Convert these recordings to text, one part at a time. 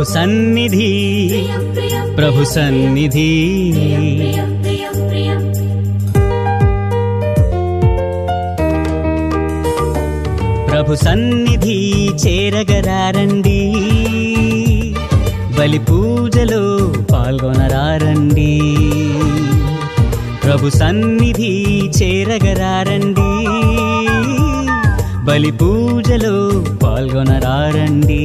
ప్రభు సన్నిధి ప్రభు సన్నిధి ప్రభు సన్నిధి చేరగరారండి బలి పూజలో పాల్గొనరారండి ప్రభు సన్నిధి చేరగరారండి బలి పూజలో పాల్గొనరారండి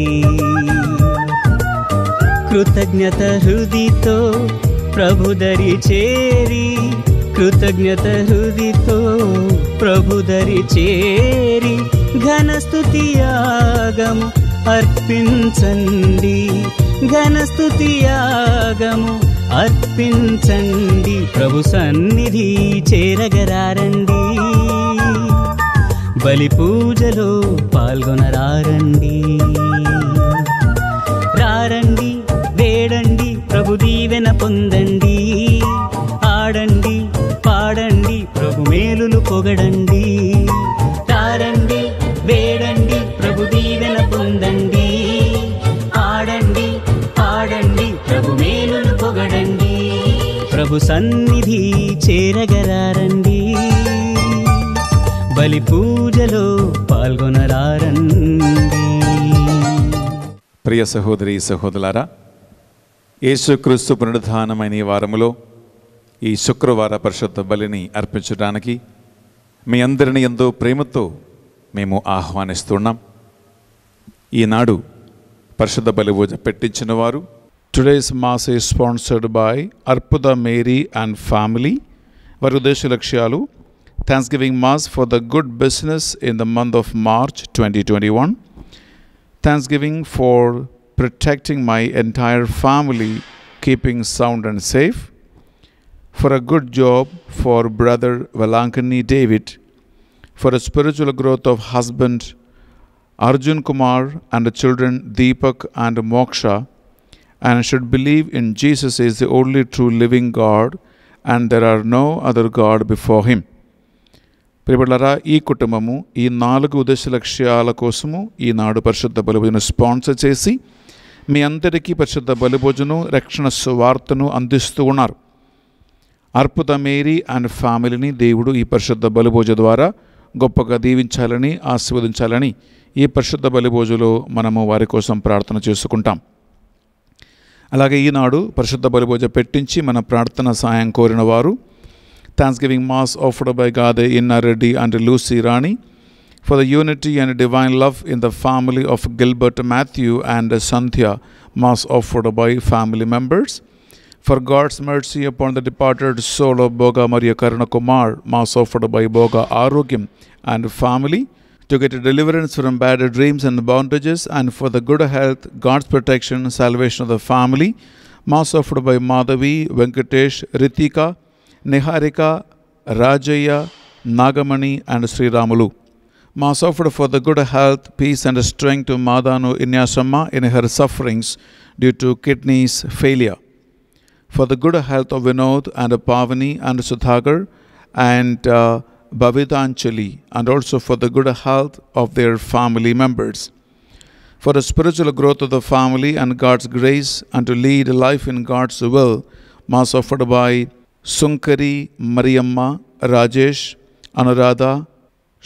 కృతజ్ఞత హృదితో ప్రభుదరి చేరి కృతజ్ఞత హృదితో ప్రభుదరి చేరి ఘనస్తుతియాగము అర్పించండి యాగం అర్పించండి ప్రభు సన్నిధి చేరగరారండి బలి పూజలో పాల్గొనరారండి రారండి దీవెన పొందండి ఆడండి పాడండి ప్రభు మేలులు పొగడండి తారండి వేడండి ప్రభు దీవెన పొందండి ఆడండి పాడండి ప్రభు మేలులు పొగడండి ప్రభు సన్నిధి చేరగలారండి బలి పూజలో పాల్గొనరారండి ప్రియ సహోదరి సహోదరులారా యేసుక్రీస్తు పునరుద్ధానమైన ఈ వారములో ఈ శుక్రవార పరిశుద్ధ బలిని అర్పించడానికి మీ అందరిని ఎంతో ప్రేమతో మేము ఆహ్వానిస్తున్నాం ఈనాడు పరిశుద్ధ బలి పూజ పెట్టించిన వారు టుడేస్ మాస్ ఈ sponsored by Arputha Mary and family వారి ఉద్దేశ లక్ష్యాలు thanks giving mass for the good business in the month of March twenty twenty one thanks giving for protecting my entire family, keeping sound and safe. For a good job for brother Valankani David. For a spiritual growth of husband Arjun Kumar and the children Deepak and Moksha. And should believe in Jesus is the only true living God and there are no other God before him. ప్రియబిళ్ళరా ఈ కుటుంబము ఈ నాలుగు ఉద్దేశ లక్ష్యాల కోసము ఈనాడు పరిశుద్ధ బలువును sponsor చేసి మీ అందరికీ పరిశుద్ధ బలిభోజను రక్షణ సువార్తను అందిస్తూ ఉన్నారు అర్పుత మేరీ అండ్ ఫ్యామిలీని దేవుడు ఈ పరిశుద్ధ బలిభోజ ద్వారా గొప్పగా దీవించాలని ఆశీర్వదించాలని ఈ పరిశుద్ధ బలిభోజులో మనము వారి కోసం ప్రార్థన చేసుకుంటాం అలాగే ఈనాడు పరిశుద్ధ బలిభోజ పెట్టించి మన ప్రార్థన సాయం కోరిన వారు thanks giving mass offered by Gade Innareddy and Lucy Rani for the unity and divine love in the family of Gilbert Matthew and Santhya, Mass offered by family members. For God's mercy upon the departed soul of Boga Maria Karunakumar, Mass offered by Boga Arugim and family to get deliverance from bad dreams and bondages, and for the good health, God's protection, salvation of the family. Mass offered by Madhavi, Venkatesh, Ritika, Niharika, Rajaya, Nagamani, and Sri Ramalu. Ma suffered for the good health, peace, and strength to Madanu Inyasamma in her sufferings due to kidneys failure. For the good health of Venod and Pavani and Sudhakar and and uh, Bhavitanchali, and also for the good health of their family members. For the spiritual growth of the family and God's grace and to lead a life in God's will, Ma suffered by Sunkari, Mariamma, Rajesh, Anuradha,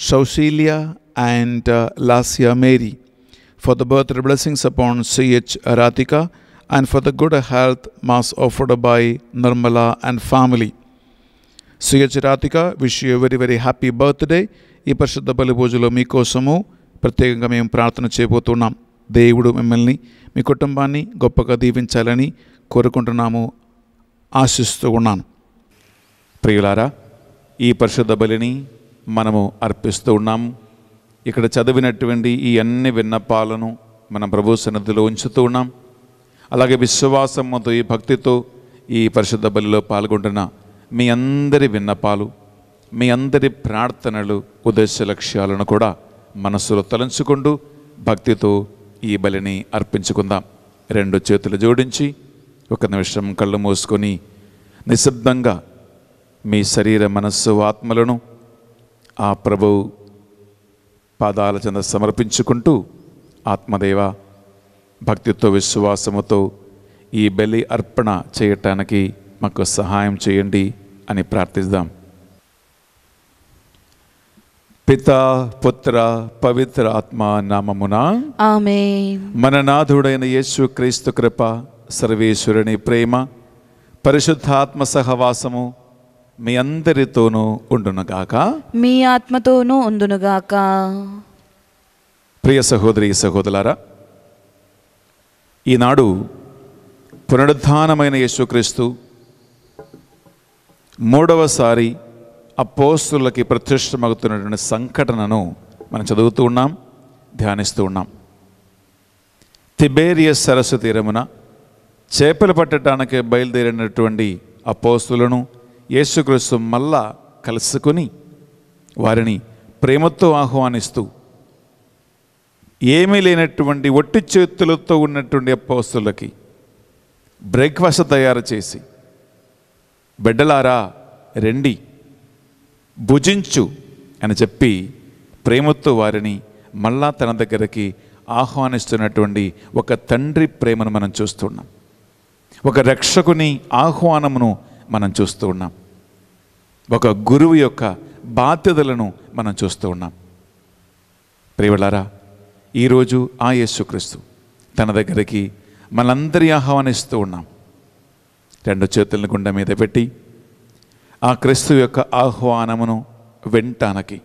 Saucilia and uh, Lassia Mary, for the birth birthday blessings upon C.H. Ratika, and for the good health mass offered by Nirmala and family. C.H. Ratika, wish you a very, very happy birthday. ఈ పరిశుద్ధ బలి పూజలో మీకోసము ప్రత్యేకంగా మేము ప్రార్థన చేయబోతున్నాం దేవుడు మిమ్మల్ని మీ కుటుంబాన్ని గొప్పగా దీవించాలని కోరుకుంటున్నాము ఆశిస్తూ ఉన్నాను ప్రియులారా ఈ పరిశుద్ధ బలిని మనము అర్పిస్తూ ఉన్నాం ఇక్కడ చదివినటువంటి ఈ అన్ని విన్నపాలను మనం ప్రభు సన్నిధిలో ఉంచుతూ ఉన్నాం అలాగే విశ్వాసంతో ఈ భక్తితో ఈ పరిశుద్ధ బలిలో పాల్గొంటున్న మీ అందరి విన్నపాలు మీ అందరి ప్రార్థనలు ఉద్దేశ లక్ష్యాలను కూడా మనస్సులో తలంచుకుంటూ భక్తితో ఈ బలిని అర్పించుకుందాం రెండు చేతులు జోడించి ఒక నిమిషం కళ్ళు మూసుకొని నిశ్శబ్దంగా మీ శరీర మనస్సు ఆత్మలను ఆ ప్రభువు పాదాల చెంద సమర్పించుకుంటూ ఆత్మదేవ భక్తితో విశ్వాసముతో ఈ బలి అర్పణ చేయటానికి మాకు సహాయం చేయండి అని ప్రార్థిద్దాం పిత పుత్ర పవిత్ర ఆత్మ నామమున మన నాథుడైన యేసు క్రీస్తు కృప సర్వేశ్వరుని ప్రేమ పరిశుద్ధాత్మ సహవాసము మీ అందరితోనూ ఉండునుగాక మీ ఆత్మతోనూ ఉండునుగాక ప్రియ సహోదరి సహోదరులారా ఈనాడు పునరుద్ధానమైన యేసుక్రీస్తు మూడవసారి అపోస్తులకి ప్రత్యక్షమవుతున్నటువంటి సంఘటనను మనం చదువుతూ ఉన్నాం ధ్యానిస్తూ ఉన్నాం తిబేరియస్ సరస్సు తీరమున చేపలు పట్టడానికి బయలుదేరినటువంటి అపోస్తులను యేసుక్రీస్తు మళ్ళా కలుసుకొని వారిని ప్రేమతో ఆహ్వానిస్తూ ఏమీ లేనటువంటి ఒట్టి చేతులతో ఉన్నటువంటి అప్పవస్తులకి బ్రేక్ఫాస్ట్ తయారు చేసి బిడ్డలారా రెండి భుజించు అని చెప్పి ప్రేమతో వారిని మళ్ళా తన దగ్గరికి ఆహ్వానిస్తున్నటువంటి ఒక తండ్రి ప్రేమను మనం చూస్తున్నాం ఒక రక్షకుని ఆహ్వానమును మనం చూస్తూ ఉన్నాం ఒక గురువు యొక్క బాధ్యతలను మనం చూస్తూ ఉన్నాం ప్రియులారా ఈరోజు ఆ యేసుక్రీస్తు తన దగ్గరికి మనందరి ఆహ్వానిస్తూ ఉన్నాం రెండు చేతులను గుండె మీద పెట్టి ఆ క్రీస్తు యొక్క ఆహ్వానమును వింటానికి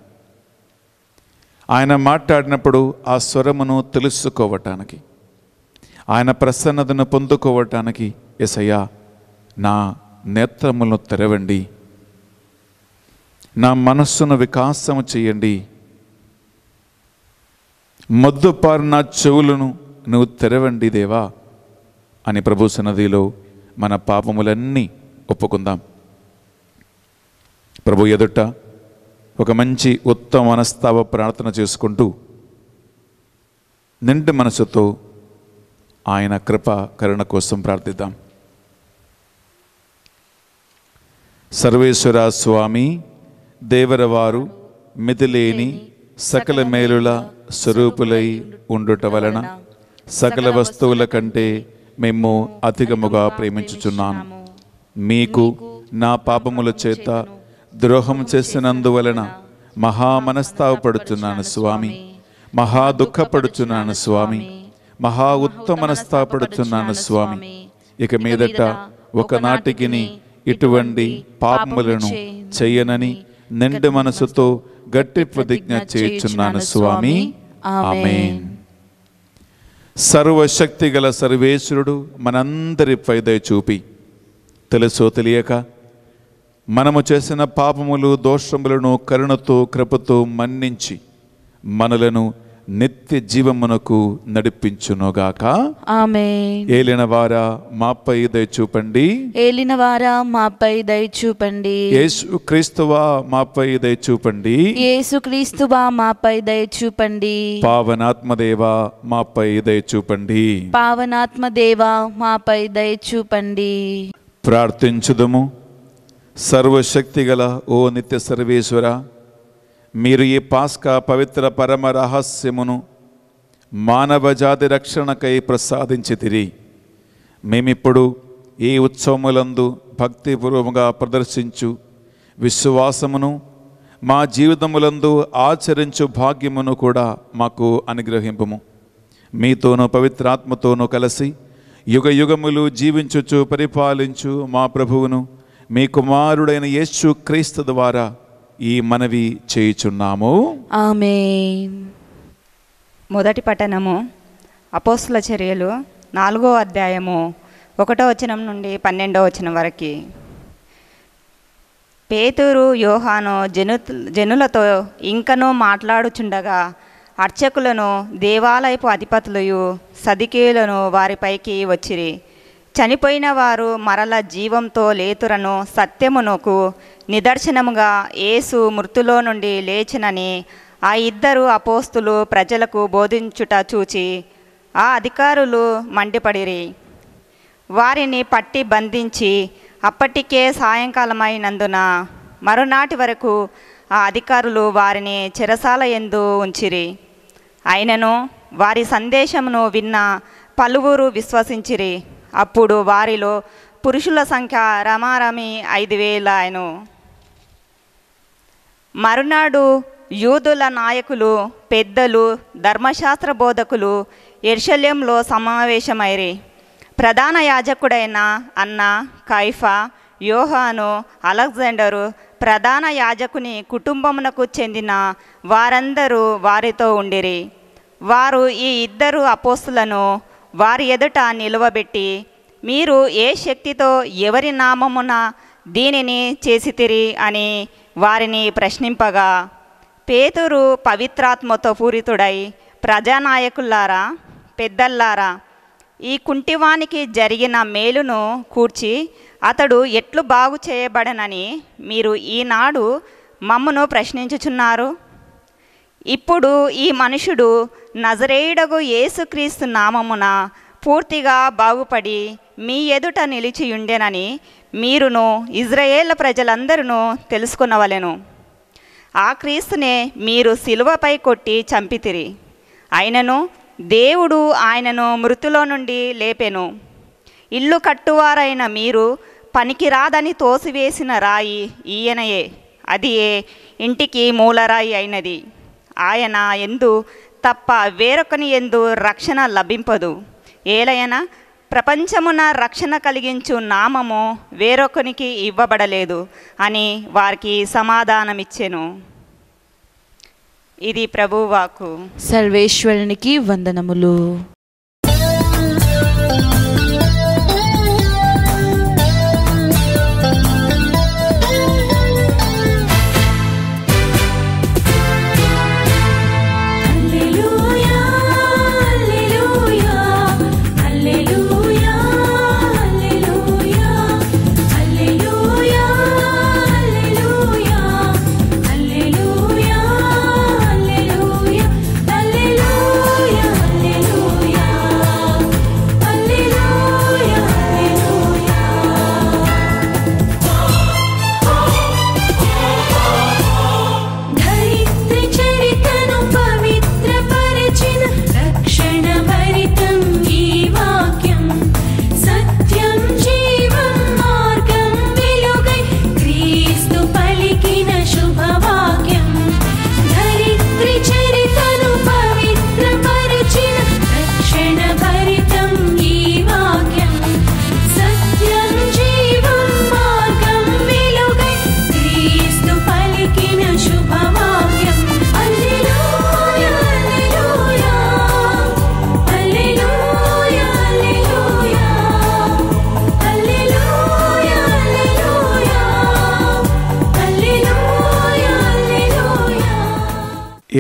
ఆయన మాట్లాడినప్పుడు ఆ స్వరమును తెలుసుకోవటానికి ఆయన ప్రసన్నతను పొందుకోవటానికి ఎసయ్యా నా నేత్రములను తెరవండి నా మనస్సును వికాసము చేయండి మద్దుపారు నా చెవులను నువ్వు తెరవండి దేవా అని ప్రభు సన్నదిలో మన పాపములన్నీ ఒప్పుకుందాం ప్రభు ఎదుట ఒక మంచి ఉత్తమ మనస్తావ ప్రార్థన చేసుకుంటూ నిండు మనసుతో ఆయన కృప కరుణ కోసం ప్రార్థిద్దాం సర్వేశ్వర స్వామి దేవరవారు మితిలేని సకల మేలుల స్వరూపులై ఉండుట వలన సకల వస్తువుల కంటే మేము అధికముగా ప్రేమించుచున్నాను మీకు నా పాపముల చేత ద్రోహం చేసినందువలన మహా స్వామి మహా దుఃఖపడుచున్నాను స్వామి మహా ఉత్తమనస్తాపడుచున్నాను స్వామి ఇక మీదట ఒకనాటికిని ఇటువంటి పాపములను చేయనని నిండు మనసుతో గట్టి ప్రతిజ్ఞ చేయుచున్నాను స్వామి ఆమె సర్వశక్తి గల సర్వేశ్వరుడు మనందరి దయ చూపి తెలుసో తెలియక మనము చేసిన పాపములు దోషములను కరుణతో కృపతో మన్నించి మనలను నిత్య జీవమునకు నడిపించునుగాక ఆమె ఏలిన వారా మాపై దయ చూపండి ఏలిన వారా మాపై దయ చూపండి యేసు క్రీస్తువా మాపై దయ చూపండి యేసు క్రీస్తువా మాపై దయ చూపండి దేవ మాపై దయ చూపండి దేవ మాపై దయ చూపండి ప్రార్థించుదము గల ఓ నిత్య సర్వేశ్వర మీరు ఈ పాస్కా పవిత్ర పరమ రహస్యమును మానవజాతి రక్షణకై ప్రసాదించితిరి మేమిప్పుడు ఈ ఉత్సవములందు భక్తిపూర్వముగా ప్రదర్శించు విశ్వాసమును మా జీవితములందు ఆచరించు భాగ్యమును కూడా మాకు అనుగ్రహింపము మీతోనూ పవిత్రాత్మతోనూ కలిసి యుగ యుగములు జీవించుచు పరిపాలించు మా ప్రభువును మీ కుమారుడైన యేసు క్రీస్తు ద్వారా ఈ మనవి చేయుచున్నాము ఆమె మొదటి పట్టణము అపోస్తుల చర్యలు నాలుగో అధ్యాయము ఒకటో వచనం నుండి పన్నెండో వచనం వరకు పేతురు యోహాను జను జనులతో ఇంకనో మాట్లాడుచుండగా అర్చకులను దేవాలయపు అధిపతులు సదికేయులను వారిపైకి వచ్చిరి చనిపోయిన వారు మరల జీవంతో లేతురను సత్యమునకు నిదర్శనముగా యేసు మృతులో నుండి లేచినని ఆ ఇద్దరు అపోస్తులు ప్రజలకు బోధించుట చూచి ఆ అధికారులు మండిపడిరి వారిని పట్టి బంధించి అప్పటికే సాయంకాలమైనందున మరునాటి వరకు ఆ అధికారులు వారిని చెరసాల ఎందు ఉంచిరి అయినను వారి సందేశమును విన్న పలువురు విశ్వసించిరి అప్పుడు వారిలో పురుషుల సంఖ్య రమారమి ఐదు వేల మరునాడు యూదుల నాయకులు పెద్దలు ధర్మశాస్త్ర బోధకులు ఎర్షల్యంలో సమావేశమైరి ప్రధాన యాజకుడైన అన్న కైఫా యోహాను అలెగ్జాండరు ప్రధాన యాజకుని కుటుంబమునకు చెందిన వారందరూ వారితో ఉండిరి వారు ఈ ఇద్దరు అపోస్తులను వారి ఎదుట నిలువబెట్టి మీరు ఏ శక్తితో ఎవరి నామమున దీనిని చేసితిరి అని వారిని ప్రశ్నింపగా పేతురు పవిత్రాత్మతో పూరితుడై ప్రజానాయకులారా పెద్దల్లారా ఈ కుంటివానికి జరిగిన మేలును కూర్చి అతడు ఎట్లు బాగు చేయబడనని మీరు ఈనాడు మమ్మను ప్రశ్నించుచున్నారు ఇప్పుడు ఈ మనుషుడు నజరేయుడగు ఏసుక్రీస్తు నామమున పూర్తిగా బాగుపడి మీ ఎదుట నిలిచియుండెనని మీరును ఇజ్రాయేళ్ల ప్రజలందరూ తెలుసుకున్నవలెను ఆ క్రీస్తునే మీరు శిలువపై కొట్టి చంపితిరి అయినను దేవుడు ఆయనను మృతులో నుండి లేపెను ఇల్లు కట్టువారైన మీరు పనికిరాదని తోసివేసిన రాయి ఈయనయే అది ఇంటికి మూలరాయి అయినది ఆయన ఎందు తప్ప వేరొకని ఎందు రక్షణ లభింపదు ఏలయన ప్రపంచమున రక్షణ కలిగించు నామము వేరొకనికి ఇవ్వబడలేదు అని వారికి సమాధానమిచ్చెను ఇది ప్రభువాకు సర్వేశ్వరునికి వందనములు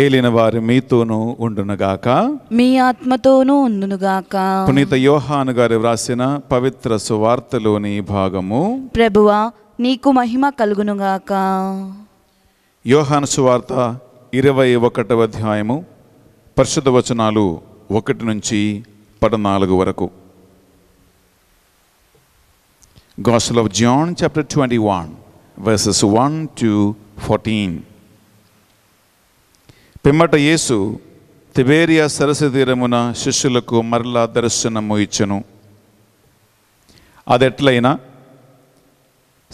ఏలిన వారు మీతోనూ ఉండునుగాక మీ ఆత్మతోనూ ఉండునుగాక పునీత యోహాను గారు వ్రాసిన పవిత్ర సువార్తలోని భాగము ప్రభువా నీకు మహిమ కలుగునుగాక యోహాను సువార్త ఇరవై ఒకటవ అధ్యాయము పరిశుద్ధ వచనాలు ఒకటి నుంచి పద్నాలుగు వరకు gospel of John chapter twenty one verses one to fourteen పిమ్మట యేసు తిబేరియా సరస్సు తీరమున శిష్యులకు మరలా దర్శనము ఇచ్చెను అదెట్లయినా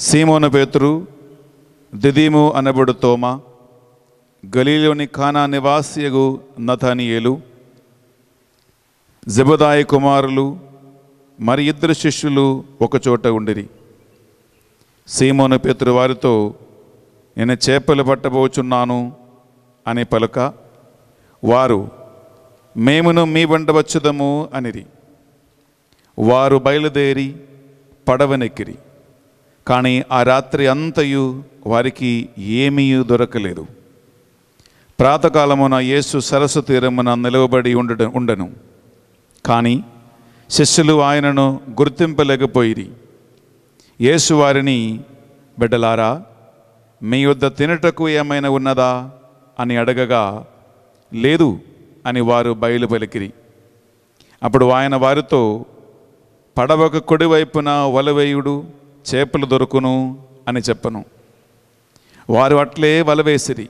సీమోన పేతురు దిదీము అనబడు తోమ గలీలోని ఖానా నివాసియగు నథానియేలు జబదాయి కుమారులు మరి ఇద్దరు శిష్యులు ఒకచోట ఉండిరి సీమోను పేతురు వారితో నేను చేపలు పట్టబోచున్నాను అనే పలుక వారు మేమును మీ వెంట వచ్చుదము అనిరి వారు బయలుదేరి పడవనెక్కిరి కానీ ఆ రాత్రి అంతయు వారికి ఏమీ దొరకలేదు ప్రాతకాలమున యేసు సరస్సు తీరమున నిలవబడి ఉండ ఉండను కానీ శిష్యులు ఆయనను గుర్తింపలేకపోయిరి యేసు వారిని బిడ్డలారా మీ యొద్ద తినటకు ఏమైనా ఉన్నదా అని అడగగా లేదు అని వారు బయలుపలికిరి అప్పుడు ఆయన వారితో పడవక కుడివైపున వలవేయుడు చేపలు దొరుకును అని చెప్పను వారు అట్లే వలవేసిరి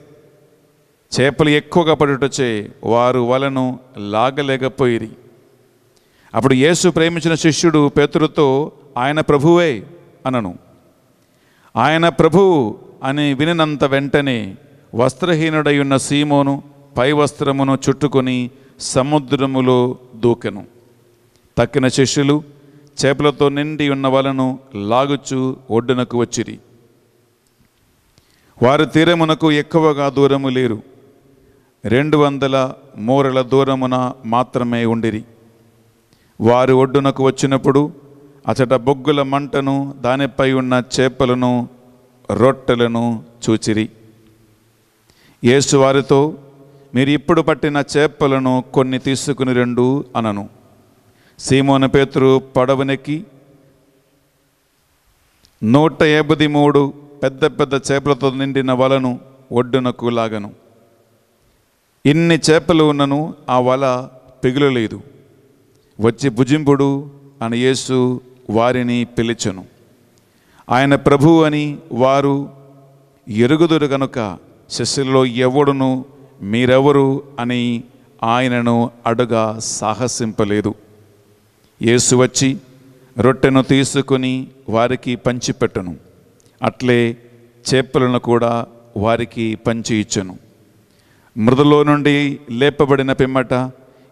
చేపలు ఎక్కువగా పడుటచే వారు వలను లాగలేకపోయిరి అప్పుడు యేసు ప్రేమించిన శిష్యుడు పేతురుతో ఆయన ప్రభువే అనను ఆయన ప్రభువు అని వినినంత వెంటనే వస్త్రహీనుడయున్న సీమోను పై వస్త్రమును చుట్టుకొని సముద్రములో దూకెను తక్కిన శిష్యులు చేపలతో నిండి ఉన్న వలను లాగుచు ఒడ్డునకు వచ్చిరి వారు తీరమునకు ఎక్కువగా దూరము లేరు రెండు వందల మూరల దూరమున మాత్రమే ఉండిరి వారు ఒడ్డునకు వచ్చినప్పుడు అచట బొగ్గుల మంటను దానిపై ఉన్న చేపలను రొట్టెలను చూచిరి యేసు వారితో మీరు ఇప్పుడు పట్టిన చేపలను కొన్ని తీసుకుని రెండు అనను సీమోన పేతురు పడవనెక్కి నూట ఎనిమిది మూడు పెద్ద పెద్ద చేపలతో నిండిన వలను ఒడ్డునకు లాగను ఇన్ని చేపలు ఉన్నను ఆ వల పిగులలేదు వచ్చి భుజింపుడు అని యేసు వారిని పిలిచెను ఆయన ప్రభు అని వారు ఎరుగుదురు కనుక శిష్యుల్లో ఎవడును మీరెవరు అని ఆయనను అడుగా సాహసింపలేదు యేసు వచ్చి రొట్టెను తీసుకుని వారికి పంచిపెట్టను అట్లే చేపలను కూడా వారికి పంచి ఇచ్చెను మృదులో నుండి లేపబడిన పిమ్మట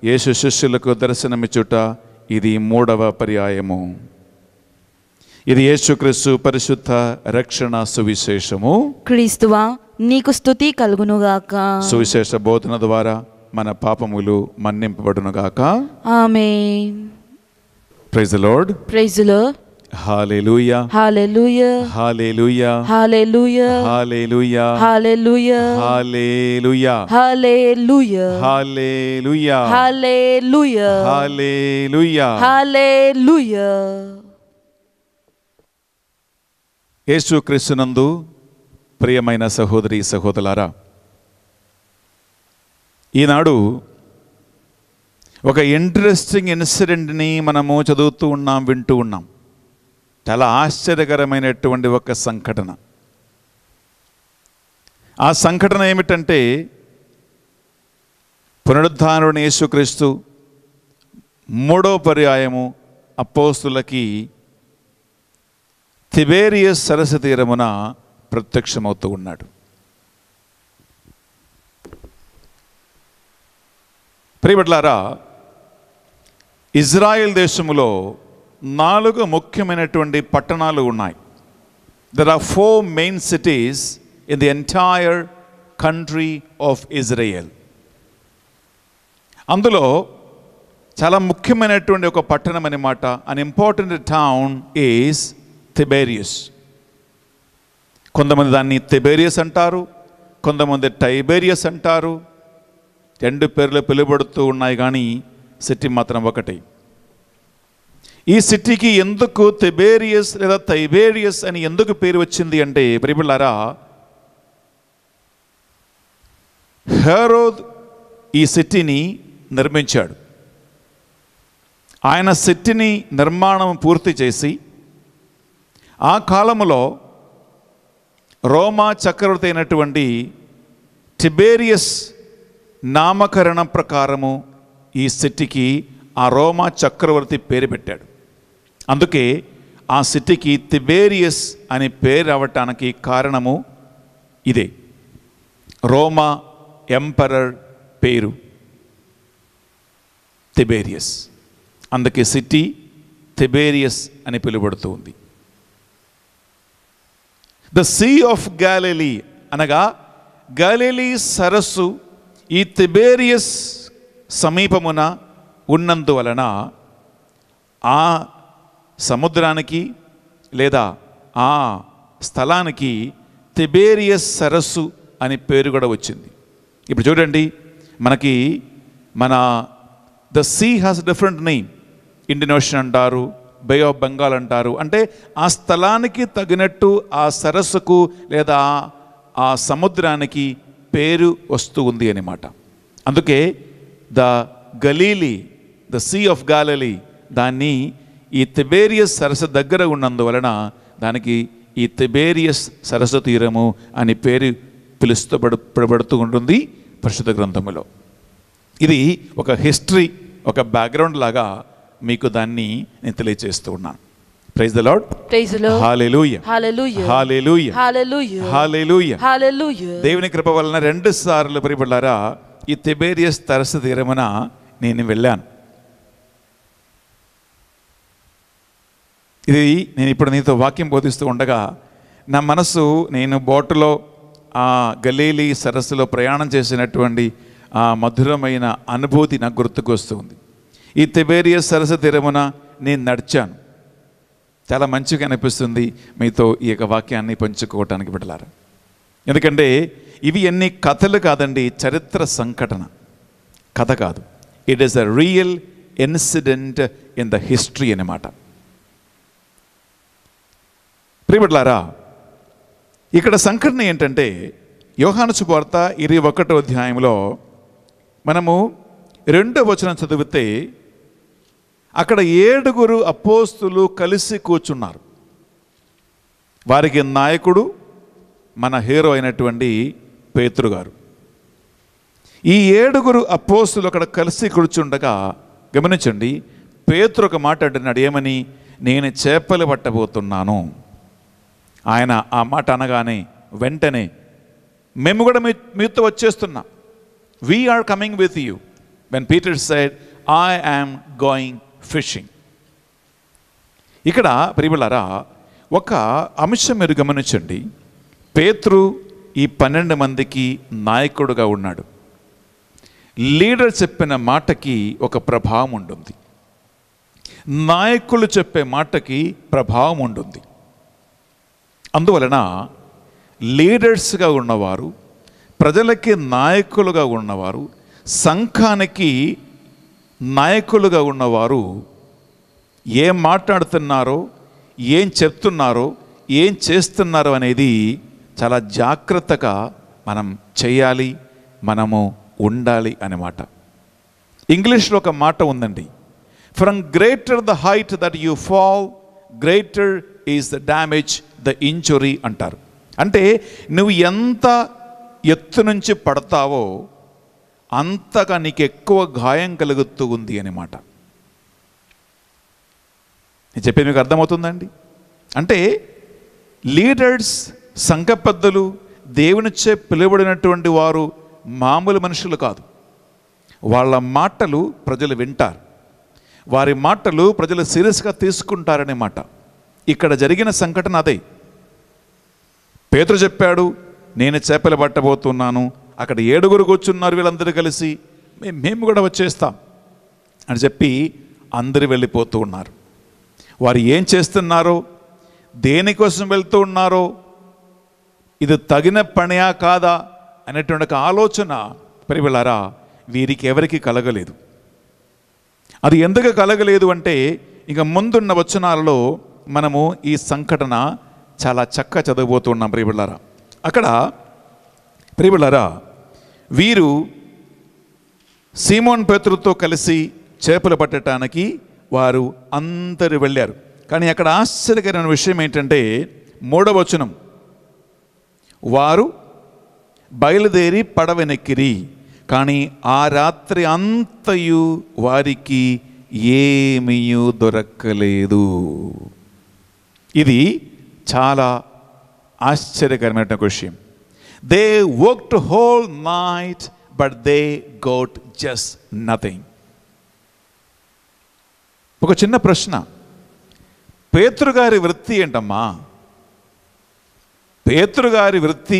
యేసు శిష్యులకు దర్శనమిచ్చుట ఇది మూడవ పర్యాయము ఇది యేసుక్రీస్తు పరిశుద్ధ రక్షణ సువిశేషము క్రీస్తువా నీకు స్థుతి కలుగునుగాక సువిశేష బోధన ద్వారా మన పాపములు మన్నింపబడునుగాక ఆమె praise Lord praise Lord Hallelujah. Hallelujah. Hallelujah. Hallelujah. Hallelujah. Hallelujah. Hallelujah. Hallelujah. Hallelujah. Hallelujah. Hallelujah. Hallelujah. యేసు క్రీస్తునందు ప్రియమైన సహోదరి సహోదరులారా ఈనాడు ఒక ఇంట్రెస్టింగ్ ఇన్సిడెంట్ని మనము చదువుతూ ఉన్నాం వింటూ ఉన్నాం చాలా ఆశ్చర్యకరమైనటువంటి ఒక సంఘటన ఆ సంఘటన ఏమిటంటే పునరుద్ధారుని యేసుక్రీస్తు మూడో పర్యాయము అపోస్తులకి తిబేరియస్ సరస్సు తీరమున ప్రత్యక్షమవుతూ ఉన్నాడు ప్రియబట్లారా ఇజ్రాయెల్ దేశంలో నాలుగు ముఖ్యమైనటువంటి పట్టణాలు ఉన్నాయి there are four main cities in the entire country of Israel అందులో చాలా ముఖ్యమైనటువంటి ఒక పట్టణం అనమాట an important town is Tiberias కొంతమంది దాన్ని తెబేరియస్ అంటారు కొంతమంది టైబేరియస్ అంటారు రెండు పేర్లు పిలువబడుతూ ఉన్నాయి కానీ సిటీ మాత్రం ఒకటి ఈ సిటీకి ఎందుకు తెబేరియస్ లేదా తైబేరియస్ అని ఎందుకు పేరు వచ్చింది అంటే ప్రిపిల్లారా హెరోద్ ఈ సిటీని నిర్మించాడు ఆయన సిటీని నిర్మాణం పూర్తి చేసి ఆ కాలంలో రోమా చక్రవర్తి అయినటువంటి టిబేరియస్ నామకరణం ప్రకారము ఈ సిటీకి ఆ రోమా చక్రవర్తి పేరు పెట్టాడు అందుకే ఆ సిటీకి తిబేరియస్ అనే పేరు అవటానికి కారణము ఇదే రోమా ఎంపరర్ పేరు తిబేరియస్ అందుకే సిటీ తిబేరియస్ అని పిలువబడుతూ ఉంది ద సీ ఆఫ్ గ్యాలెలీ అనగా గ్యాలెలీ సరస్సు ఈ తిబేరియస్ సమీపమున ఉన్నందువలన ఆ సముద్రానికి లేదా ఆ స్థలానికి తిబేరియస్ సరస్సు అని పేరు కూడా వచ్చింది ఇప్పుడు చూడండి మనకి మన the sea has different name Indian Ocean అంటారు బే ఆఫ్ బెంగాల్ అంటారు అంటే ఆ స్థలానికి తగినట్టు ఆ సరస్సుకు లేదా ఆ సముద్రానికి పేరు వస్తూ ఉంది అనమాట అందుకే the Galilee the sea of Galilee దాన్ని ఈ తిబేరియస్ సరస్సు దగ్గర ఉన్నందువలన దానికి ఈ తిబేరియస్ సరస్సు తీరము అని పేరు పిలుస్తూ ఉంటుంది పరిశుద్ధ గ్రంథములో ఇది ఒక హిస్టరీ ఒక బ్యాక్గ్రౌండ్ లాగా మీకు దాన్ని నేను తెలియజేస్తూ ఉన్నాను praise the Lord praise the Lord hallelujah hallelujah hallelujah hallelujah hallelujah దేవుని కృప వలన రెండు సార్లు పరిపడారా ఈ తిబేరియస్ తరస తీరమున నేను వెళ్ళాను ఇది నేను ఇప్పుడు నీతో వాక్యం బోధిస్తూ ఉండగా నా మనసు నేను బోటులో ఆ గలీలీ సరస్సులో ప్రయాణం చేసినటువంటి ఆ మధురమైన అనుభూతి నాకు గుర్తుకు వస్తుంది ఈ తిబేరియస్ సరస తీరమున నేను నడిచాను చాలా మంచిగా అనిపిస్తుంది మీతో ఈ యొక్క వాక్యాన్ని పంచుకోవటానికి బిడ్డలారు ఎందుకంటే ఇవి ఎన్ని కథలు కాదండి చరిత్ర సంఘటన కథ కాదు it is a real incident in the history అనమాట ప్రియబిడ్లారా ఇక్కడ సంఘటన ఏంటంటే యోహాను సువార్త ఇరవై ఒకటో అధ్యాయంలో మనము రెండో వచనం చదివితే అక్కడ ఏడుగురు అపోస్తులు కలిసి కూర్చున్నారు వారికి నాయకుడు మన హీరో అయినటువంటి పేతురు గారు ఈ ఏడుగురు అపోస్తులు అక్కడ కలిసి కూర్చుండగా గమనించండి పేతురు ఒక మాట అంటున్నాడు ఏమని నేను చేపలు పట్టబోతున్నాను ఆయన ఆ మాట అనగానే వెంటనే మేము కూడా మీ మీతో వచ్చేస్తున్నాం we are coming with you when Peter said I am going fishing ఇక్కడ ప్రియులారా ఒక అంశం మీరు గమనించండి పేతృ ఈ పన్నెండు మందికి నాయకుడుగా ఉన్నాడు లీడర్ చెప్పిన మాటకి ఒక ప్రభావం ఉంటుంది నాయకులు చెప్పే మాటకి ప్రభావం ఉంటుంది అందువలన లీడర్స్గా ఉన్నవారు ప్రజలకి నాయకులుగా ఉన్నవారు సంఘానికి నాయకులుగా ఉన్నవారు ఏం మాట్లాడుతున్నారో ఏం చెప్తున్నారో ఏం చేస్తున్నారో అనేది చాలా జాగ్రత్తగా మనం చేయాలి మనము ఉండాలి అనమాట ఇంగ్లీష్లో ఒక మాట ఉందండి from greater the height that you fall greater is the damage the injury అంటారు అంటే నువ్వు ఎంత ఎత్తు నుంచి పడతావో అంతగా నీకు ఎక్కువ గాయం కలుగుతూ ఉంది అనమాట నేను చెప్పేది మీకు అర్థమవుతుందండి అంటే లీడర్స్ సంఘ పెద్దలు దేవునిచ్చే పిలువడినటువంటి వారు మామూలు మనుషులు కాదు వాళ్ళ మాటలు ప్రజలు వింటారు వారి మాటలు ప్రజలు సీరియస్గా తీసుకుంటారనే మాట ఇక్కడ జరిగిన సంఘటన అదే పేతురు చెప్పాడు నేను చేపలు పట్టబోతున్నాను అక్కడ ఏడుగురు కూర్చున్నారు వీళ్ళందరూ కలిసి మేము మేము కూడా వచ్చేస్తాం అని చెప్పి అందరు వెళ్ళిపోతూ ఉన్నారు వారు ఏం చేస్తున్నారో దేనికోసం వెళ్తూ ఉన్నారో ఇది తగిన పనియా కాదా అనేటువంటి ఆలోచన పరివిలారా వీరికి ఎవరికి కలగలేదు అది ఎందుకు కలగలేదు అంటే ఇక ముందున్న వచనాలలో మనము ఈ సంఘటన చాలా చక్క చదవబోతున్నాం ప్రియబిళ్ళారా అక్కడ ప్రియబిళ్ళారా వీరు సీమోన్ పేతులతో కలిసి చేపలు పట్టడానికి వారు అందరు వెళ్ళారు కానీ అక్కడ ఆశ్చర్యకరమైన విషయం ఏంటంటే మూడవచనం వారు బయలుదేరి పడవనెక్కిరి కానీ ఆ రాత్రి అంతయు వారికి ఏమీ దొరకలేదు ఇది చాలా ఆశ్చర్యకరమైన విషయం they worked whole night but they got just nothing ఒక చిన్న ప్రశ్న పేతృగారి వృత్తి ఏంటమ్మా పేతృగారి వృత్తి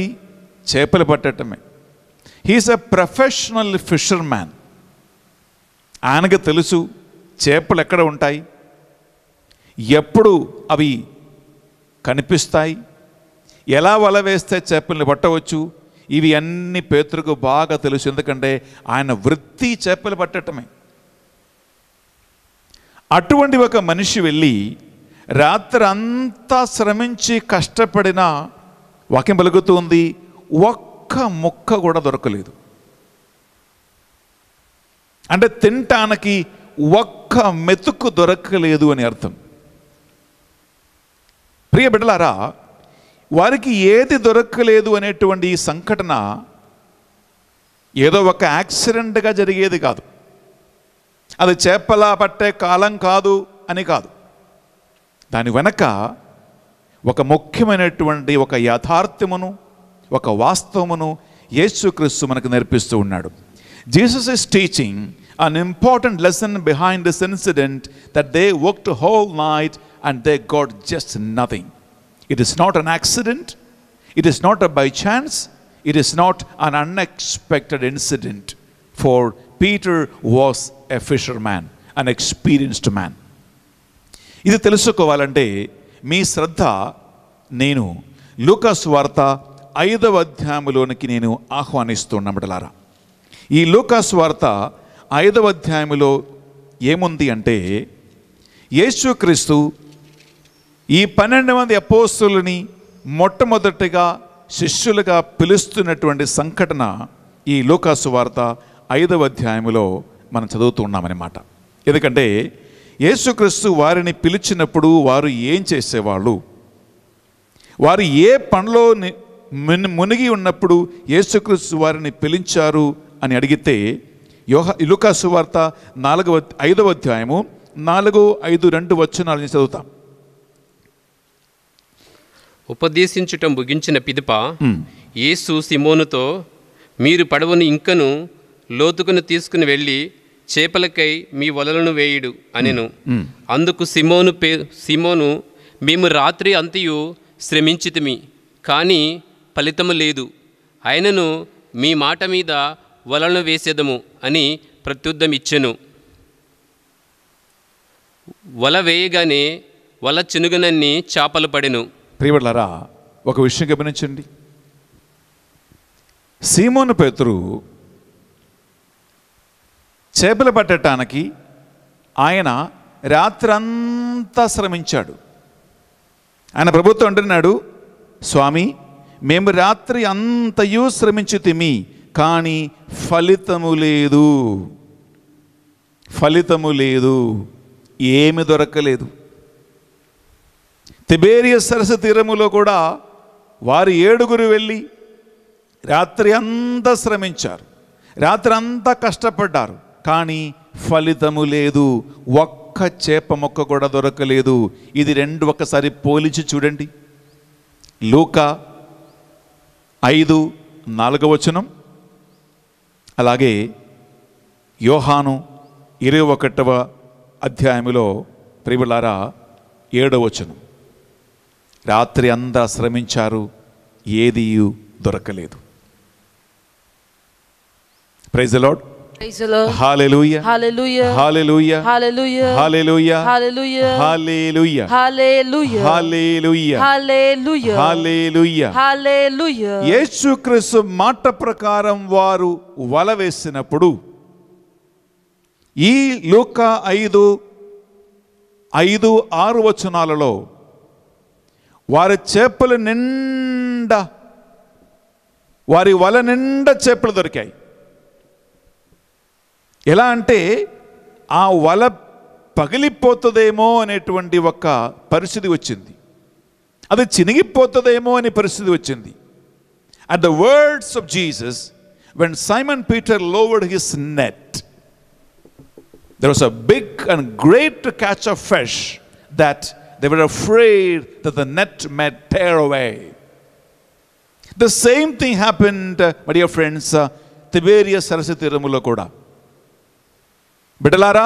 చేపలు పట్టడమే he's a professional fisherman ఆయనకి తెలుసు చేపలు ఎక్కడ ఉంటాయి ఎప్పుడు అవి కనిపిస్తాయి ఎలా వల వేస్తే చేపల్ని పట్టవచ్చు ఇవి అన్ని పేతురుకు బాగా తెలుసు ఎందుకంటే ఆయన వృత్తి చేపలు పట్టటమే అటువంటి ఒక మనిషి వెళ్ళి రాత్రి అంతా శ్రమించి కష్టపడిన వాక్యం పలుకుతుంది ఒక్క ముక్క కూడా దొరకలేదు అంటే తింటానికి ఒక్క మెతుకు దొరకలేదు అని అర్థం ప్రియ బిడ్డలారా వారికి ఏది దొరకలేదు అనేటువంటి ఈ సంఘటన ఏదో ఒక యాక్సిడెంట్గా జరిగేది కాదు అది చేపలా పట్టే కాలం కాదు అని కాదు దాని వెనక ఒక ముఖ్యమైనటువంటి ఒక యథార్థమును ఒక వాస్తవమును యేసుక్రీస్తు మనకు నేర్పిస్తూ ఉన్నాడు Jesus is teaching an important lesson behind this incident that they to whole night and they got just nothing It is not an accident. It is not a by chance. It is not an unexpected incident. For Peter was a fisherman, an experienced man. ఇది తెలుసుకోవాలంటే మీ శ్రద్ధ నేను లూకాస్ వార్త ఐదవ అధ్యాయంలోనికి నేను ఆహ్వానిస్తున్నమటలారా ఈ లూకాస్ వార్త ఐదవ అధ్యాయంలో ఏముంది అంటే యేసుక్రీస్తు ఈ పన్నెండు మంది అపోస్తులని మొట్టమొదటిగా శిష్యులుగా పిలుస్తున్నటువంటి సంఘటన ఈ లోకాసు వార్త ఐదవ అధ్యాయంలో మనం చదువుతూ ఉన్నామన్నమాట ఎందుకంటే యేసుక్రీస్తు వారిని పిలిచినప్పుడు వారు ఏం చేసేవాళ్ళు వారు ఏ పనిలో మునిగి ఉన్నప్పుడు యేసుక్రీస్తు వారిని పిలిచారు అని అడిగితే యోహ లుకాసు వార్త నాలుగవ ఐదవ అధ్యాయము నాలుగు ఐదు రెండు వచ్చిన చదువుతాం ఉపదేశించటం ముగించిన పిదప యేసు సిమోనుతో మీరు పడవను ఇంకను లోతుకును తీసుకుని వెళ్ళి చేపలకై మీ వలలను వేయుడు అనెను అందుకు సిమోను పే సిమోను మేము రాత్రి అంతయు శ్రమించితిమి కానీ ఫలితము లేదు ఆయనను మీ మాట మీద వలలను వేసేదము అని ప్రత్యుద్ధం ఇచ్చెను వల వేయగానే వల చినుగనన్ని చేపలు పడెను ప్రియవడలారా ఒక విషయం గమనించండి సీమోను పేతురు చేపలు పట్టడానికి ఆయన రాత్రి అంతా శ్రమించాడు ఆయన ప్రభుత్వం అంటున్నాడు స్వామి మేము రాత్రి అంతయు శ్రమించి తిమి కానీ ఫలితము లేదు ఫలితము లేదు ఏమి దొరకలేదు తిబేరియ సరస్సు తీరములో కూడా వారు ఏడుగురు వెళ్ళి రాత్రి అంతా శ్రమించారు రాత్రి అంతా కష్టపడ్డారు కానీ ఫలితము లేదు ఒక్క చేప మొక్క కూడా దొరకలేదు ఇది రెండు ఒకసారి పోలిచి చూడండి లూక ఐదు నాలుగవ వచనం అలాగే యోహాను ఇరవై ఒకటవ అధ్యాయంలో ప్రిబులారా ఏడవ వచనం రాత్రి అంతా శ్రమించారు ఏది దొరకలేదు ప్రైజ్ మాట ప్రకారం వారు వల వేసినప్పుడు ఈ లోక ఐదు ఐదు ఆరు వచనాలలో వారి చేపలు నిండా వారి వల నిండా చేపలు దొరికాయి ఎలా అంటే ఆ వల పగిలిపోతుందేమో అనేటువంటి ఒక పరిస్థితి వచ్చింది అది చినిగిపోతుందేమో అనే పరిస్థితి వచ్చింది at the words of Jesus when Simon Peter lowered his net there was a big and great catch of fish that They were afraid that the net might tear away. The same thing happened, uh, my dear friends, Tiberias సరస్సు తీరములో కూడా బిడలారా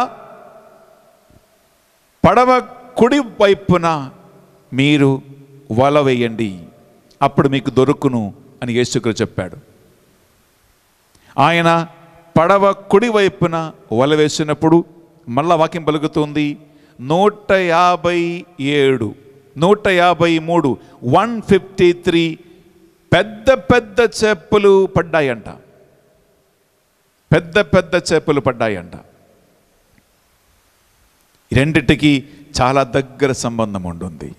పడవ కుడి వైపున మీరు వల వేయండి అప్పుడు మీకు దొరుకును అని యేసుకులు చెప్పాడు ఆయన పడవ కుడి వైపున వల వేసినప్పుడు మళ్ళా వాక్యం పలుకుతుంది నూట యాభై ఏడు నూట యాభై మూడు వన్ ఫిఫ్టీ త్రీ పెద్ద పెద్ద చేపలు పడ్డాయంట పెద్ద పెద్ద చేపలు పడ్డాయంట రెండిటికి చాలా దగ్గర సంబంధం ఉంటుంది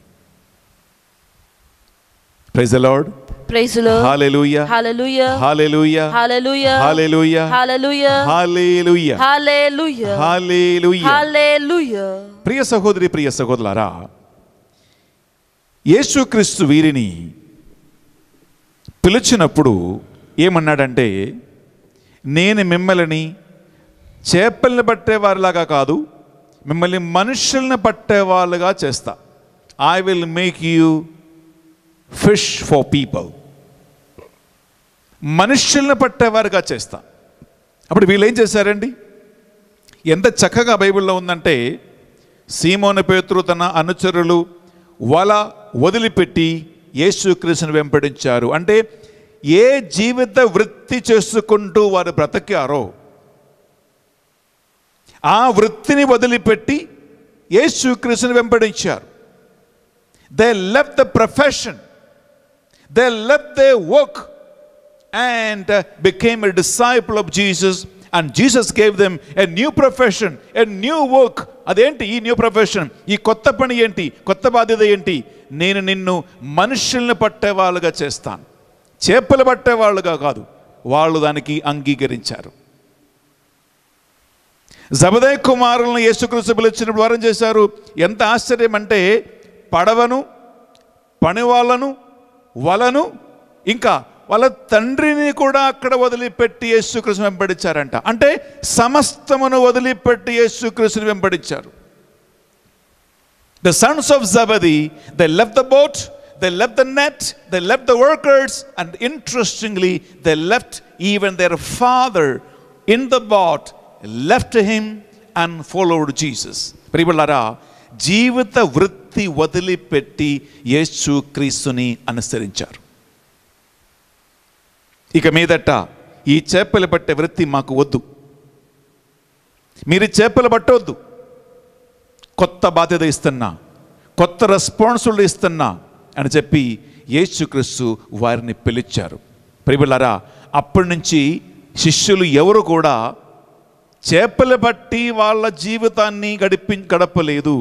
praise Lord praise hallelujah hallelujah hallelujah hallelujah hallelujah hallelujah hallelujah hallelujah hallelujah hallelujah ప్రియ సహోదరి ప్రియ సహోదరులారా యేసుక్రీస్తు వీరిని పిలిచినప్పుడు ఏమన్నాడంటే నేను మిమ్మల్ని చేపల్ని పట్టేవారిలాగా కాదు మిమ్మల్ని మనుషుల్ని పట్టే వాళ్ళుగా చేస్తా I will make you fish for people మనుషుల్ని పట్టేవారుగా చేస్తా అప్పుడు వీళ్ళు ఏం చేశారండి ఎంత చక్కగా బైబిల్లో ఉందంటే సీమోన పేతురు తన అనుచరులు వల వదిలిపెట్టి యేసుక్రీస్తుని వెంపడించారు అంటే ఏ జీవిత వృత్తి చేసుకుంటూ వారు బ్రతకారో ఆ వృత్తిని వదిలిపెట్టి యేసుక్రీస్తుని వెంపడించారు దే లెవ్ the profession They left their work and uh, became a disciple of Jesus. And Jesus gave them a new profession a new work అదేంటి ఈ న్యూ ప్రొఫెషన్ ఈ కొత్త పని ఏంటి కొత్త బాధ్యత ఏంటి నేను నిన్ను మనుషుల్ని పట్టేవాళ్ళుగా చేస్తాను చేపలు పట్టేవాళ్ళుగా కాదు వాళ్ళు దానికి అంగీకరించారు జబదయ కుమారులను యేసుకృష్ణ పిలిచినప్పుడు వారం చేశారు ఎంత ఆశ్చర్యం అంటే పడవను పనివాళ్ళను వలను ఇంకా వాళ్ళ తండ్రిని కూడా అక్కడ వదిలిపెట్టి యేసుకృష్ణ వెంబడించారంట అంటే సమస్తమును వదిలిపెట్టి యేసుకృష్ణ వెంబడించారు the Sons of జబది the లెవ్ the boat the లెవ్ the net the లెవ్ the workers and interestingly the left even there father in the bat left him and followed Jesus ప్రిబులరా జీవిత వృత్తి వదిలిపెట్టి యేసు క్రీస్తుని అనుసరించారు ఇక మీదట ఈ చేపలు పట్టే వృత్తి మాకు వద్దు మీరు చేపలు పట్టవద్దు కొత్త బాధ్యత ఇస్తున్నా కొత్త రెస్పాన్సులు ఇస్తున్నా అని చెప్పి యేసుక్రీస్తు వారిని పిలిచారు ప్రిబులరా అప్పటి నుంచి శిష్యులు ఎవరు కూడా చేపలు బట్టి వాళ్ళ జీవితాన్ని గడిపి గడపలేదు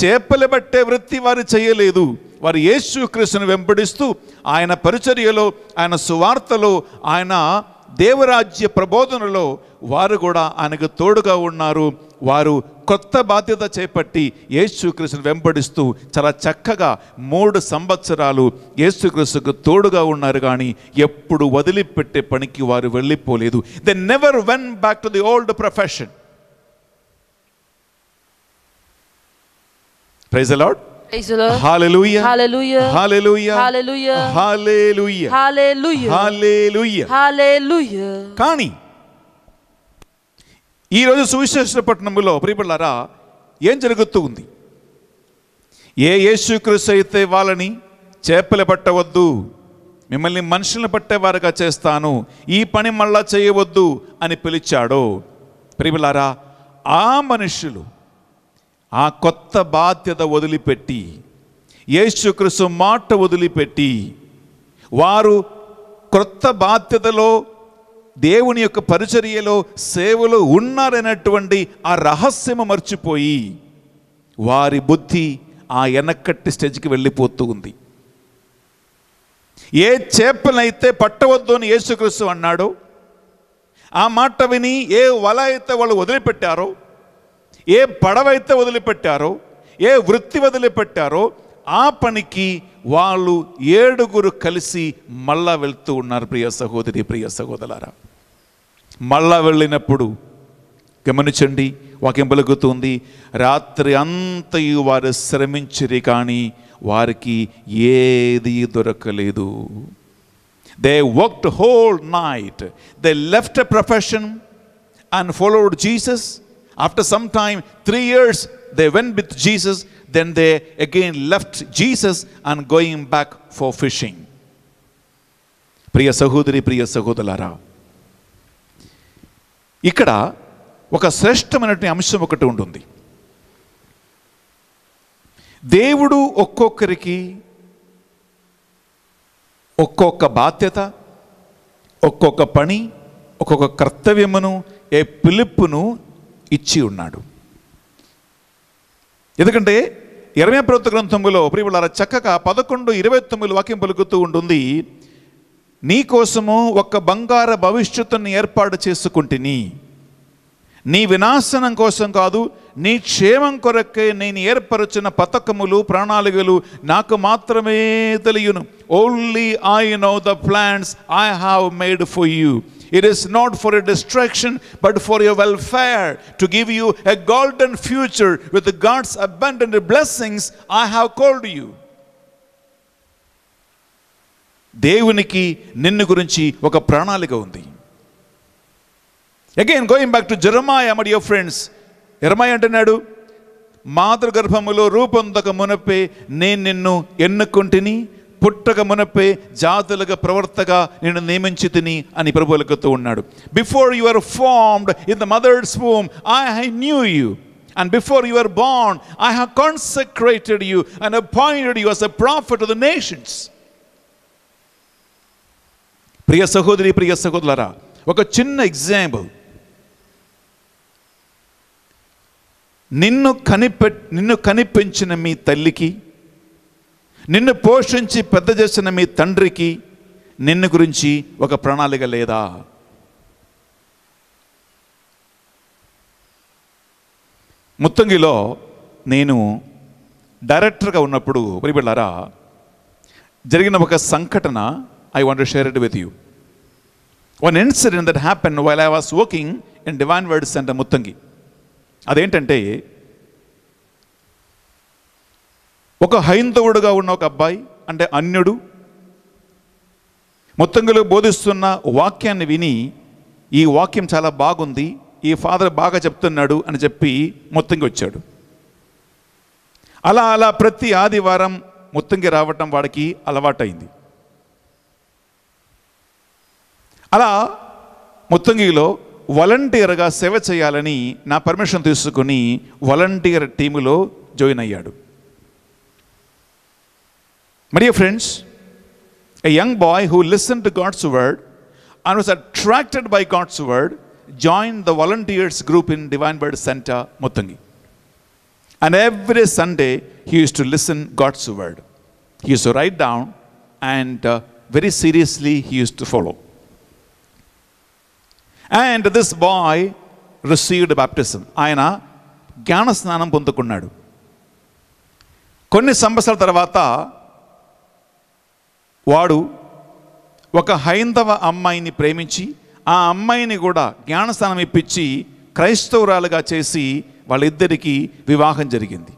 చేపలు పట్టే వృత్తి వారు చేయలేదు వారు యేసుక్రీస్తును వెంబడిస్తూ ఆయన పరిచర్యలో ఆయన సువార్తలో ఆయన దేవరాజ్య ప్రబోధనలో వారు కూడా ఆయనకు తోడుగా ఉన్నారు వారు కొత్త బాధ్యత చేపట్టి యేసుక్రీస్తుని వెంబడిస్తూ చాలా చక్కగా మూడు సంవత్సరాలు యేసుక్రీస్తుకు తోడుగా ఉన్నారు కానీ ఎప్పుడు వదిలిపెట్టే పనికి వారు వెళ్ళిపోలేదు they never went back to the old profession praise అలాడ్ కానీ ఈరోజు పట్టణంలో ప్రియపళ్ళారా ఏం జరుగుతూ ఉంది ఏ యేసుక్రీస్తు అయితే వాళ్ళని చేపలు పట్టవద్దు మిమ్మల్ని మనుషులను పట్టేవారుగా చేస్తాను ఈ పని మళ్ళా చేయవద్దు అని పిలిచాడు ప్రియలారా ఆ మనుషులు ఆ కొత్త బాధ్యత వదిలిపెట్టి యేసుక్రిస్తు మాట వదిలిపెట్టి వారు క్రొత్త బాధ్యతలో దేవుని యొక్క పరిచర్యలో సేవలో ఉన్నారనేటువంటి ఆ రహస్యము మర్చిపోయి వారి బుద్ధి ఆ వెనక్కట్టి స్టేజ్కి వెళ్ళిపోతూ ఉంది ఏ చేపలైతే పట్టవద్దు అని యేసుక్రీస్తు అన్నాడో ఆ మాట విని ఏ వల అయితే వాళ్ళు వదిలిపెట్టారో ఏ పడవైతే వదిలిపెట్టారో ఏ వృత్తి వదిలిపెట్టారో ఆ పనికి వాళ్ళు ఏడుగురు కలిసి మళ్ళా వెళ్తూ ఉన్నారు ప్రియ సహోదరి ప్రియ సహోదరారా మళ్ళా వెళ్ళినప్పుడు గమనించండి వాక్యం పలుకుతుంది రాత్రి అంతయు వారు శ్రమించిరి కానీ వారికి ఏది దొరకలేదు they worked whole night they left profession and followed Jesus After some time, three years, they went with Jesus. Then they again left Jesus and going back for fishing. ప్రియ సహోదరి ప్రియ సహోదరులారా ఇక్కడ ఒక శ్రేష్టమైనటువంటి అంశం ఒకటి ఉంటుంది దేవుడు ఒక్కొక్కరికి ఒక్కొక్క బాధ్యత ఒక్కొక్క పని ఒక్కొక్క కర్తవ్యమును ఏ పిలుపును ఇచ్చి ఉన్నాడు ఎందుకంటే ఇరవై ప్రభుత్వ గ్రంథంలో ప్రియులార చక్కగా పదకొండు ఇరవై తొమ్మిది వాక్యం పలుకుతూ ఉంటుంది నీ కోసము ఒక బంగార భవిష్యత్తుని ఏర్పాటు చేసుకుంటుని నీ వినాశనం కోసం కాదు నీ క్షేమం కొరకే నేను ఏర్పరచిన పథకములు ప్రణాళికలు నాకు మాత్రమే తెలియను only I know the plans I have made for you It is not for a distraction, but for your welfare, to give you a golden future with God's abundant blessings I have called you. దేవునికి నిన్ను గురించి ఒక ప్రణాళిక ఉంది again going back to Jeremiah my dear your friends ఎరమాయ అంటున్నాడు మాతృగర్భములో రూపొందక మునపే నేను నిన్ను ఎన్నుకుంటుని పుట్టక మునపే జాతులకు ప్రవర్తగా నేను నియమించి తిని అని ప్రభు వెలుగుతూ ఉన్నాడు before you are formed in the mother's womb I knew you యూ And before you were born, I have consecrated you and appointed you as a prophet to the nations. ప్రియ సహోదరి ప్రియ సహోదరులరా ఒక చిన్న ఎగ్జాంపుల్ నిన్ను కనిపె నిన్ను కనిపించిన మీ తల్లికి నిన్ను పోషించి పెద్ద చేసిన మీ తండ్రికి నిన్ను గురించి ఒక ప్రణాళిక లేదా ముత్తంగిలో నేను డైరెక్టర్గా ఉన్నప్పుడు వెళ్ళారా జరిగిన ఒక సంఘటన I want share it with you one incident that happen while I was working in Divine Word Centre Muthangi అదేంటంటే ఒక హైందవుడుగా ఉన్న ఒక అబ్బాయి అంటే అన్యుడు మొత్తంగా బోధిస్తున్న వాక్యాన్ని విని ఈ వాక్యం చాలా బాగుంది ఈ ఫాదర్ బాగా చెప్తున్నాడు అని చెప్పి మొత్తంగా వచ్చాడు అలా అలా ప్రతి ఆదివారం మొత్తంగి రావటం వాడికి అలవాటైంది అలా మొత్తంగిలో వలంటీర్గా సేవ చేయాలని నా పర్మిషన్ తీసుకుని వలంటీర్ టీములో జాయిన్ అయ్యాడు My dear friends, a young boy who listened to God's word and was attracted by God's word joined the volunteers group in Divine Word Center, Mutangi. And every Sunday, he used to listen God's word. He used to write down and uh, very seriously he used to follow. And this boy received baptism. ఆయన జ్ఞాన స్నానం కొన్ని సంవత్సరాల తర్వాత వాడు ఒక హైందవ అమ్మాయిని ప్రేమించి ఆ అమ్మాయిని కూడా జ్ఞానస్థానం ఇప్పించి క్రైస్తవురాలుగా చేసి వాళ్ళిద్దరికీ వివాహం జరిగింది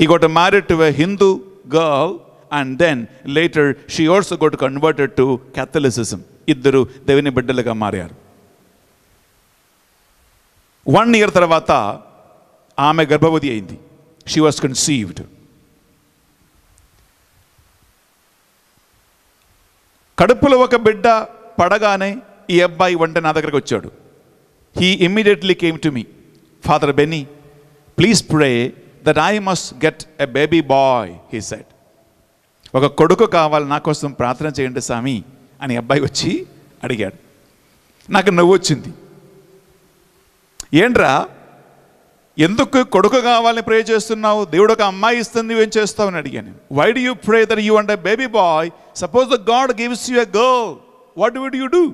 he got married to a Hindu girl and then later she also got converted to Catholicism ఇద్దరు దేవుని బిడ్డలుగా మారారు వన్ ఇయర్ తర్వాత ఆమె గర్భవతి అయింది షీ వాస్ కన్సీవ్డ్ కడుపులో ఒక బిడ్డ పడగానే ఈ అబ్బాయి వంట నా దగ్గరకు వచ్చాడు he immediately came to me Father Benny please pray that I must get a baby boy he said ఒక కొడుకు కావాలి నా కోసం ప్రార్థన చేయండి స్వామి అని అబ్బాయి వచ్చి అడిగాడు నాకు నవ్వు వచ్చింది ఏంట్రా ఎందుకు కొడుకు కావాలని ప్రే చేస్తున్నావు దేవుడు ఒక అమ్మాయి ఇస్తుంది నువ్వేం చేస్తావు అని అడిగాను why do you pray there you and baby boy suppose the God gives you a girl what would you do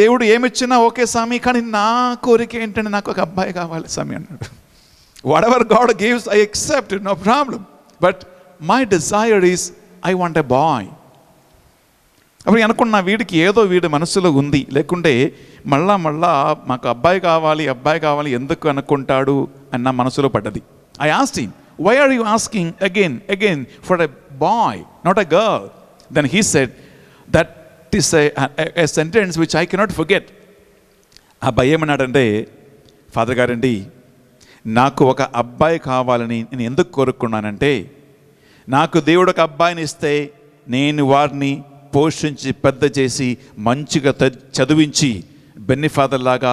దేవుడు ఏమిచ్చినా ఓకే స్వామి కానీ నా కోరిక ఏంటంటే నాకు ఒక అబ్బాయి కావాలి స్వామి అన్నాడు whatever God gives I accept no problem but my desire is I want a boy అప్పుడు అనుకున్న వీడికి ఏదో వీడి మనసులో ఉంది లేకుంటే మళ్ళా మళ్ళా మాకు అబ్బాయి కావాలి అబ్బాయి కావాలి ఎందుకు అనుకుంటాడు అన్న మనసులో పడ్డది I asking why are you asking again again for a boy not a girl then he said that is a sentence which I cannot forget ఆ భయ ఏమన్నాడంటే ఫాదర్ గారండి నాకు ఒక అబ్బాయి కావాలని నేను ఎందుకు కోరుకున్నానంటే నాకు దేవుడు ఒక అబ్బాయిని ఇస్తే నేను వారిని పోషించి పెద్ద చేసి మంచిగా చదివించి బెన్నిఫాదర్ లాగా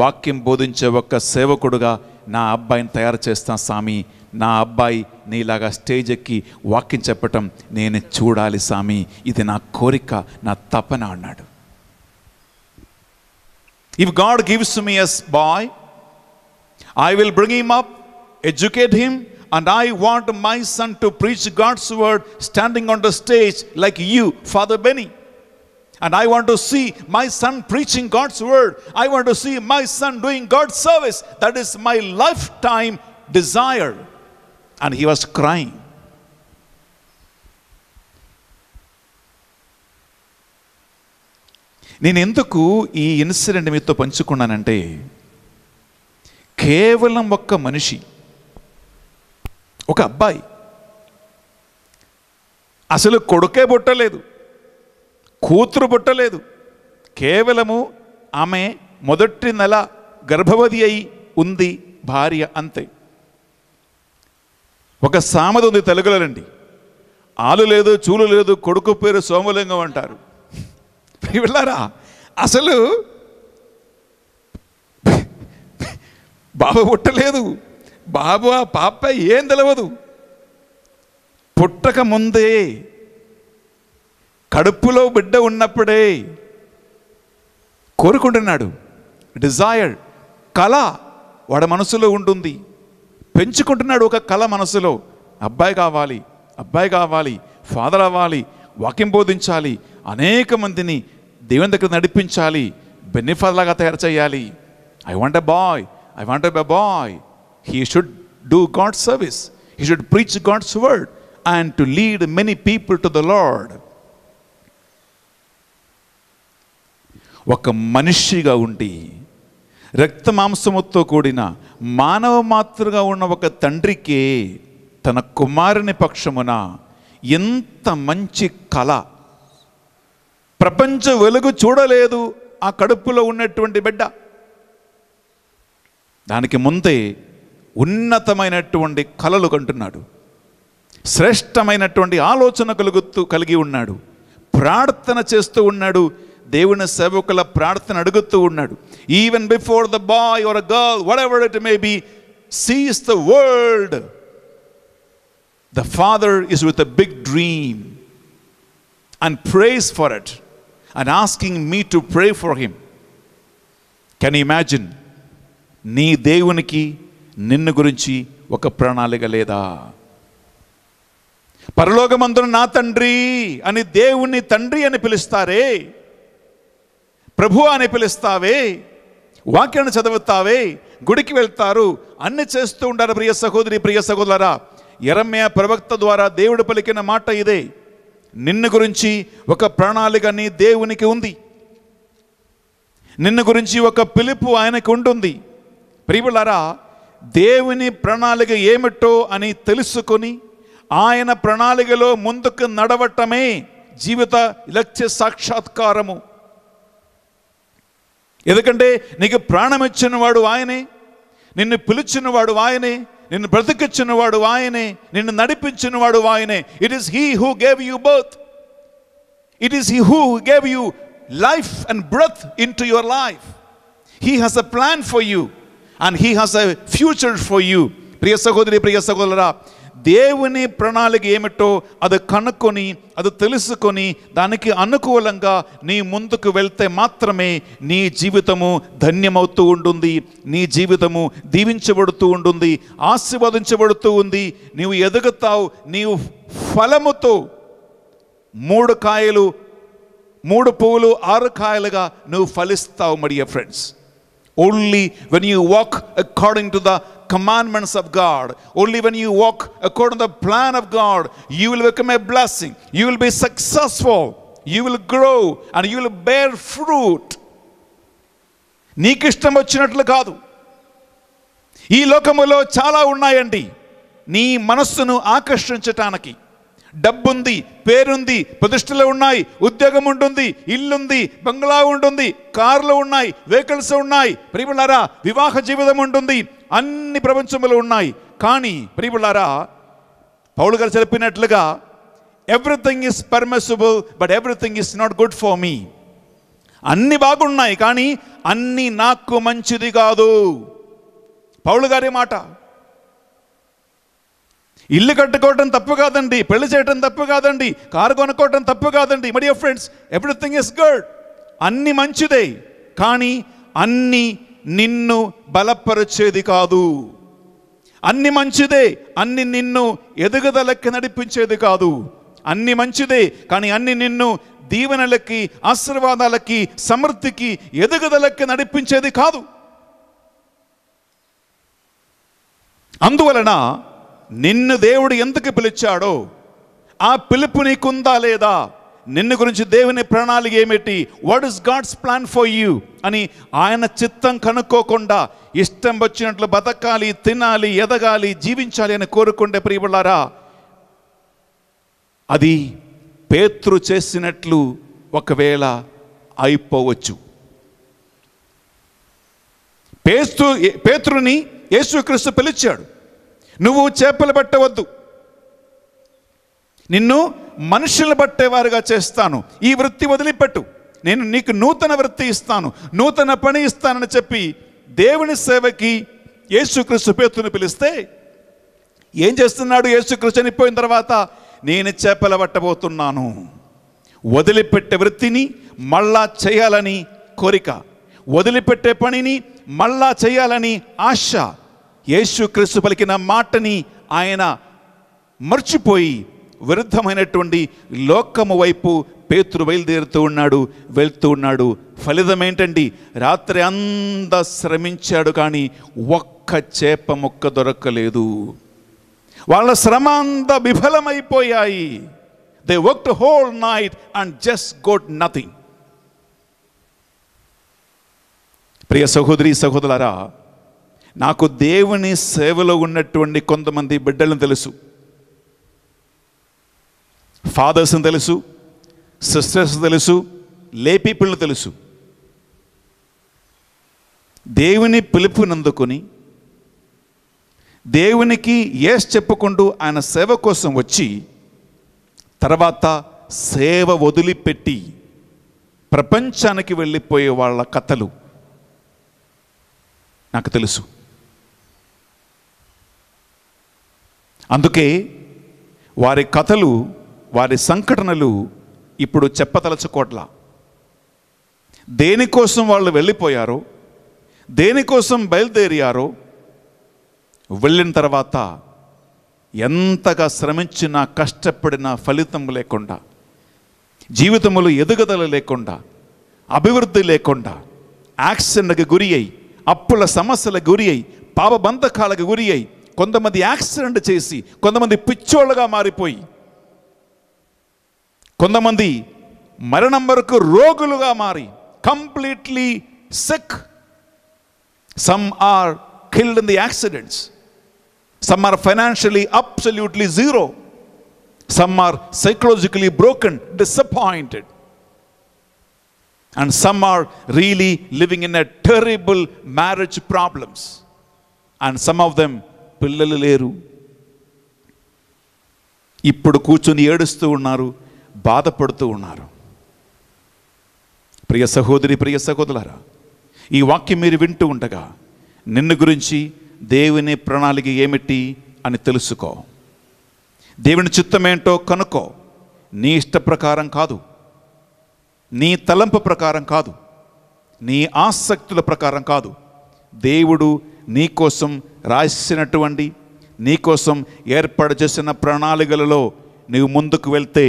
వాక్యం బోధించే ఒక్క సేవకుడుగా నా అబ్బాయిని తయారు చేస్తాను సామి నా అబ్బాయి నీలాగా స్టేజ్ ఎక్కి వాక్యం చెప్పటం నేను చూడాలి సామి ఇది నా కోరిక నా తపన అన్నాడు if God gives me a boy I will bring him up educate him and I want my son to preach God's word standing on the stage like you, Father Benny. And I want to see my son preaching God's word. I want to see my son doing God's service. That is my lifetime desire. And he was crying. నేను ఎందుకు ఈ incident మీతో పంచుకున్నానంటే కేవలం ఒక్క మనిషి ఒక అబ్బాయి అసలు కొడుకే పుట్టలేదు కూతురు పుట్టలేదు కేవలము ఆమె మొదటి నెల గర్భవతి అయి ఉంది భార్య అంతే ఒక సామెత ఉంది తెలుగులోనండి ఆలు లేదు చూలు లేదు కొడుకు పేరు సోమలింగం అంటారు వెళ్ళారా అసలు బాబు పుట్టలేదు బాబు ఆ పాప ఏం తెలవదు పుట్టక ముందే కడుపులో బిడ్డ ఉన్నప్పుడే కోరుకుంటున్నాడు డిజైర్ కళ వాడి మనసులో ఉంటుంది పెంచుకుంటున్నాడు ఒక కళ మనసులో అబ్బాయి కావాలి అబ్బాయి కావాలి ఫాదర్ అవ్వాలి వాక్యం బోధించాలి అనేక మందిని దేవుని దగ్గర నడిపించాలి బెన్నిఫాదర్లాగా తయారు చేయాలి I want a boy I want a boy He should do God's service. He should preach God's word and to lead many people to the Lord. ఒక మనిషిగా ఉండి రక్త మాంసముతో కూడిన మానవ మాతృగా ఉన్న ఒక తండ్రికి తన కుమారుని పక్షమున ఎంత మంచి కళ ప్రపంచ వెలుగు చూడలేదు ఆ కడుపులో ఉన్నటువంటి బిడ్డ దానికి ముందే ఉన్నతమైనటువంటి కలలు కంటున్నాడు శ్రేష్టమైనటువంటి ఆలోచన కలుగుతూ కలిగి ఉన్నాడు ప్రార్థన చేస్తూ ఉన్నాడు దేవుని సేవకుల ప్రార్థన అడుగుతూ ఉన్నాడు even before the boy or girl whatever it may be sees the world the father is with a big dream and prays for it and asking me to pray for him can imagine నీ దేవునికి నిన్ను గురించి ఒక ప్రణాళిక లేదా పరలోకమందున నా తండ్రి అని దేవుణ్ణి తండ్రి అని పిలుస్తారే ప్రభు అని పిలుస్తావే వాక్యాన్ని చదువుతావే గుడికి వెళ్తారు అన్ని చేస్తూ ఉంటారు ప్రియ సహోదరి ప్రియ సహోదరా ఎరమ్య ప్రవక్త ద్వారా దేవుడు పలికిన మాట ఇదే నిన్ను గురించి ఒక ప్రణాళికని దేవునికి ఉంది నిన్ను గురించి ఒక పిలుపు ఆయనకు ఉంటుంది ప్రియులారా దేవుని ప్రణాళిక ఏమిటో అని తెలుసుకొని ఆయన ప్రణాళికలో ముందుకు నడవటమే జీవిత లక్ష్య సాక్షాత్కారము ఎందుకంటే నీకు ప్రాణం వాడు ఆయనే నిన్ను పిలిచిన వాడు ఆయనే నిన్ను బ్రతికిచ్చినవాడు ఆయనే నిన్ను నడిపించినవాడు ఆయనే it is he who gave you birth it is he who gave you life and breath into your life he has a plan for you and he has a future for you priya sagodari priya sagodara devuni pranaliga emito adu kanukoni adu telusukoni daniki anukoolanga nee munduku velthe maatrame nee jeevithamu dhanyamavuthu undundi Ni jeevithamu divinchabaduthu undundi aashirvadinchabaduthu undi neevu edugutavu neevu phalamuto moodu kaayalu moodu poolu arukailaga. kaayaluga nu phalisthavu friends only when you walk according to the commandments of God, only when you walk according to the plan of God, you will become a blessing. You will be successful. You will grow and you will bear fruit. నీకు ఇష్టం వచ్చినట్లు కాదు ఈ లోకములో చాలా ఉన్నాయండి నీ మనస్సును ఆకర్షించటానికి డబ్బుంది పేరుంది ప్రతిష్టలు ఉన్నాయి ఉద్యోగం ఉంటుంది ఇల్లుంది బంగ్లా ఉంటుంది కార్లు ఉన్నాయి వెహికల్స్ ఉన్నాయి ప్రియులారా వివాహ జీవితం ఉంటుంది అన్ని ప్రపంచంలో ఉన్నాయి కానీ ప్రియులారా పౌలు గారు చెప్పినట్లుగా everything is permissible but everything is not good for me అన్ని బాగున్నాయి కానీ అన్నీ నాకు మంచిది కాదు పౌలు గారి మాట ఇల్లు కట్టుకోవటం తప్పు కాదండి పెళ్లి చేయటం తప్పు కాదండి కారు కొనుక్కోవటం తప్పు కాదండి మరి ఫ్రెండ్స్ ఎవ్రీథింగ్ ఇస్ గుడ్ అన్ని మంచిదే కానీ అన్ని నిన్ను బలపరిచేది కాదు అన్ని మంచిదే అన్ని నిన్ను ఎదుగుదలకి నడిపించేది కాదు అన్ని మంచిదే కానీ అన్ని నిన్ను దీవెనలకి ఆశీర్వాదాలకి సమృద్ధికి ఎదుగుదలకి నడిపించేది కాదు అందువలన నిన్ను దేవుడు ఎందుకు పిలిచాడో ఆ పిలుపు నీకుందా లేదా నిన్ను గురించి దేవుని ప్రణాళిక ఏమిటి what is God's plan for you అని ఆయన చిత్తం కనుక్కోకుండా ఇష్టం వచ్చినట్లు బతకాలి తినాలి ఎదగాలి జీవించాలి అని కోరుకుంటే ప్రియులారా అది పేతృ చేసినట్లు ఒకవేళ అయిపోవచ్చు పేస్తు పేతృని యేసుక్రీస్తు పిలిచాడు నువ్వు చేపలు పట్టవద్దు నిన్ను మనుషులు పట్టేవారుగా చేస్తాను ఈ వృత్తి వదిలిపెట్టు నేను నీకు నూతన వృత్తి ఇస్తాను నూతన పని ఇస్తానని చెప్పి దేవుని సేవకి యేసుక్రీస్తు పేతుని పిలిస్తే ఏం చేస్తున్నాడు యేసుక్రీస్తు చనిపోయిన తర్వాత నేను చేపల పట్టబోతున్నాను వదిలిపెట్టే వృత్తిని మళ్ళా చేయాలని కోరిక వదిలిపెట్టే పనిని మళ్ళా చేయాలని ఆశ యేసుక్రీస్తు పలికిన మాటని ఆయన మర్చిపోయి విరుద్ధమైనటువంటి లోకము వైపు పేతురు బయలుదేరుతూ ఉన్నాడు వెళ్తూ ఉన్నాడు ఫలితం ఏంటండి రాత్రి అంతా శ్రమించాడు కానీ ఒక్క చేప మొక్క దొరకలేదు వాళ్ళ శ్రమ అంతా విఫలమైపోయాయి they work whole night and just got nothing ప్రియ సహోదరి సహోదరారా నాకు దేవుని సేవలో ఉన్నటువంటి కొంతమంది బిడ్డలను తెలుసు ఫాదర్స్ని తెలుసు సిస్టర్స్ తెలుసు లే పీపుల్ని తెలుసు దేవుని పిలుపునందుకుని దేవునికి ఏస్ చెప్పుకుంటూ ఆయన సేవ కోసం వచ్చి తర్వాత సేవ వదిలిపెట్టి ప్రపంచానికి వెళ్ళిపోయే వాళ్ళ కథలు నాకు తెలుసు అందుకే వారి కథలు వారి సంఘటనలు ఇప్పుడు చెప్పతలచుకోట్లా దేనికోసం వాళ్ళు వెళ్ళిపోయారో దేనికోసం బయలుదేరియారో వెళ్ళిన తర్వాత ఎంతగా శ్రమించినా కష్టపడినా ఫలితం లేకుండా జీవితములు ఎదుగుదల లేకుండా అభివృద్ధి లేకుండా యాక్సిడెంట్కి గురి అయి అప్పుల సమస్యలకు గురి అయి పాపబంధకాలకు గురి అయి కొంతమంది యాక్సిడెంట్ చేసి కొంతమంది పిచ్చోళ్ళగా మారిపోయి కొంతమంది మరణం వరకు రోగులుగా మారి completely sick some are killed in the accidents some are financially absolutely zero some are psychologically broken disappointed and some are really living in a terrible marriage problems and some of them పిల్లలు లేరు ఇప్పుడు కూర్చుని ఏడుస్తూ ఉన్నారు బాధపడుతూ ఉన్నారు ప్రియ సహోదరి ప్రియ సహోదరులారా ఈ వాక్యం మీరు వింటూ ఉండగా నిన్ను గురించి దేవుని ప్రణాళిక ఏమిటి అని తెలుసుకో దేవుని చిత్తమేంటో కనుక్కో నీ ఇష్ట ప్రకారం కాదు నీ తలంపు ప్రకారం కాదు నీ ఆసక్తుల ప్రకారం కాదు దేవుడు నీ కోసం రాసినటువంటి నీకోసం ఏర్పాటు చేసిన ప్రణాళికలలో నీవు ముందుకు వెళ్తే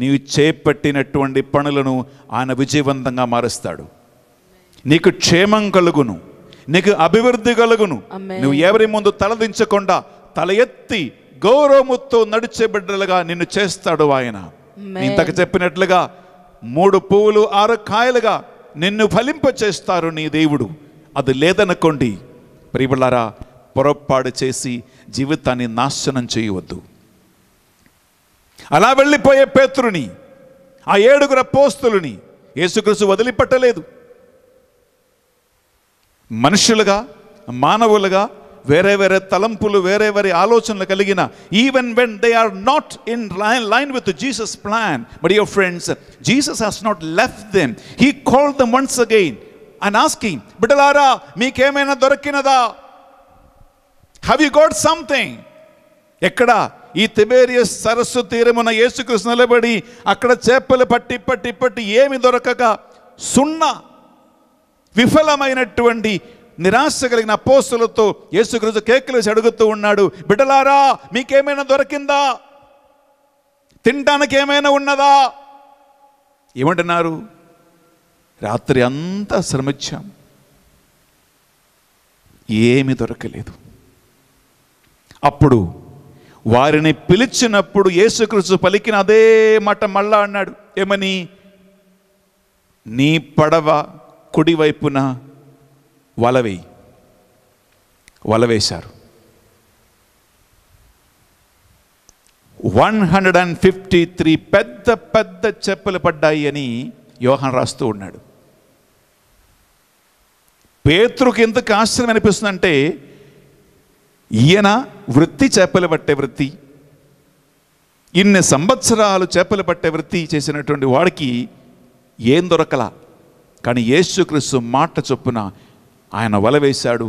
నీవు చేపట్టినటువంటి పనులను ఆయన విజయవంతంగా మారుస్తాడు నీకు క్షేమం కలుగును నీకు అభివృద్ధి కలుగును నువ్వు ఎవరి ముందు తలదించకుండా తల ఎత్తి గౌరవముతో నడిచే బిడ్డలుగా నిన్ను చేస్తాడు ఆయన ఇంతక చెప్పినట్లుగా మూడు పువ్వులు ఆరు కాయలుగా నిన్ను ఫలింప చేస్తారు నీ దేవుడు అది లేదనుకోండి ప్రియబిళ్ళారా పొరపాటు చేసి జీవితాన్ని నాశనం చేయవద్దు అలా వెళ్ళిపోయే పేత్రుని ఆ ఏడుగురు పోస్తులని యేసుక్రీస్తు వదిలిపెట్టలేదు మనుషులుగా మానవులుగా వేరే వేరే తలంపులు వేరే వేరే ఆలోచనలు కలిగిన even when they are not in line line with Jesus plan but your friends Jesus has not left them he call them once again and asking బిడ్డలారా మీకేమైనా దొరికినదా హవ్ యు గాట్ సంథింగ్ ఎక్కడ ఈ తిబేరియస్ సరస్సు తీరమున యేసుకృష్ణ నిలబడి అక్కడ చేపలు పట్టి పట్టి పట్టి ఏమి దొరకక సున్నా విఫలమైనటువంటి నిరాశ కలిగిన అపోస్తులతో యేసుకృష్ణ కేకులు అడుగుతూ ఉన్నాడు బిడ్డలారా మీకేమైనా దొరికిందా తినడానికి ఏమైనా ఉన్నదా ఏమంటున్నారు రాత్రి అంతా శ్రమించాం ఏమి దొరకలేదు అప్పుడు వారిని పిలిచినప్పుడు యేసుక్రీస్తు పలికిన అదే మాట మళ్ళా అన్నాడు ఏమని నీ పడవ కుడివైపున వలవేయి వలవేశారు one hundred and fifty three పెద్ద పెద్ద చెప్పలు పడ్డాయి అని యోహన్ రాస్తూ ఉన్నాడు పేతృకి ఎందుకు ఆశ్చర్యం అనిపిస్తుందంటే ఈయన వృత్తి చేపలు పట్టే వృత్తి ఇన్ని సంవత్సరాలు చేపలు పట్టే వృత్తి చేసినటువంటి వాడికి ఏం దొరకలా కానీ యేసుక్రీస్తు మాట చొప్పున ఆయన వల వేశాడు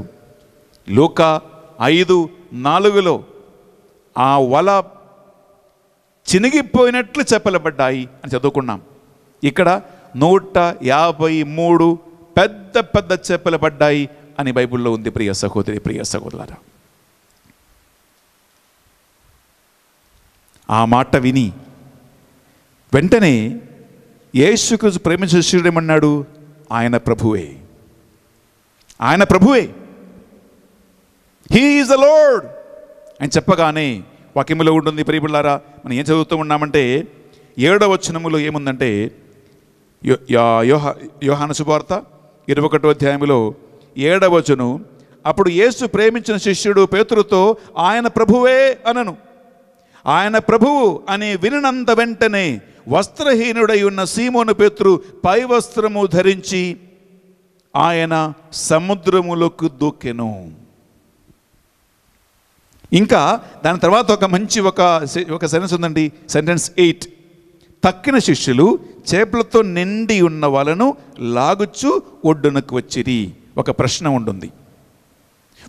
లోక ఐదు నాలుగులో ఆ వల చినిగిపోయినట్లు చెప్పలబడ్డాయి అని చదువుకున్నాం ఇక్కడ నూట యాభై మూడు పెద్ద పెద్ద చెప్పలబడ్డాయి అని బైబిల్లో ఉంది ప్రియ సహోదరి ప్రియ సహోదరులారా ఆ మాట విని వెంటనే యేసుకు ప్రేమ శిష్యుడు ఏమన్నాడు ఆయన ప్రభువే ఆయన ప్రభువే హీఈస్ ద లోడ్ అని చెప్పగానే వాక్యములో ఉంటుంది ప్రియపిల్లారా మనం ఏం చదువుతూ ఉన్నామంటే ఏడవ వచనములో ఏముందంటే యోహ యోహాన శుభార్త ఇరవై ఒకటో అధ్యాయంలో ఏడవచను అప్పుడు యేసు ప్రేమించిన శిష్యుడు పేతురుతో ఆయన ప్రభువే అనను ఆయన ప్రభువు అని వినినంత వెంటనే వస్త్రహీనుడై ఉన్న సీమోను పేతురు పై వస్త్రము ధరించి ఆయన సముద్రములకు దూకెను ఇంకా దాని తర్వాత ఒక మంచి ఒక ఒక సెంటెన్స్ ఉందండి సెంటెన్స్ ఎయిట్ తక్కిన శిష్యులు చేపలతో నిండి ఉన్న వాళ్ళను లాగుచ్చు ఒడ్డునకు వచ్చిరి ఒక ప్రశ్న ఉంటుంది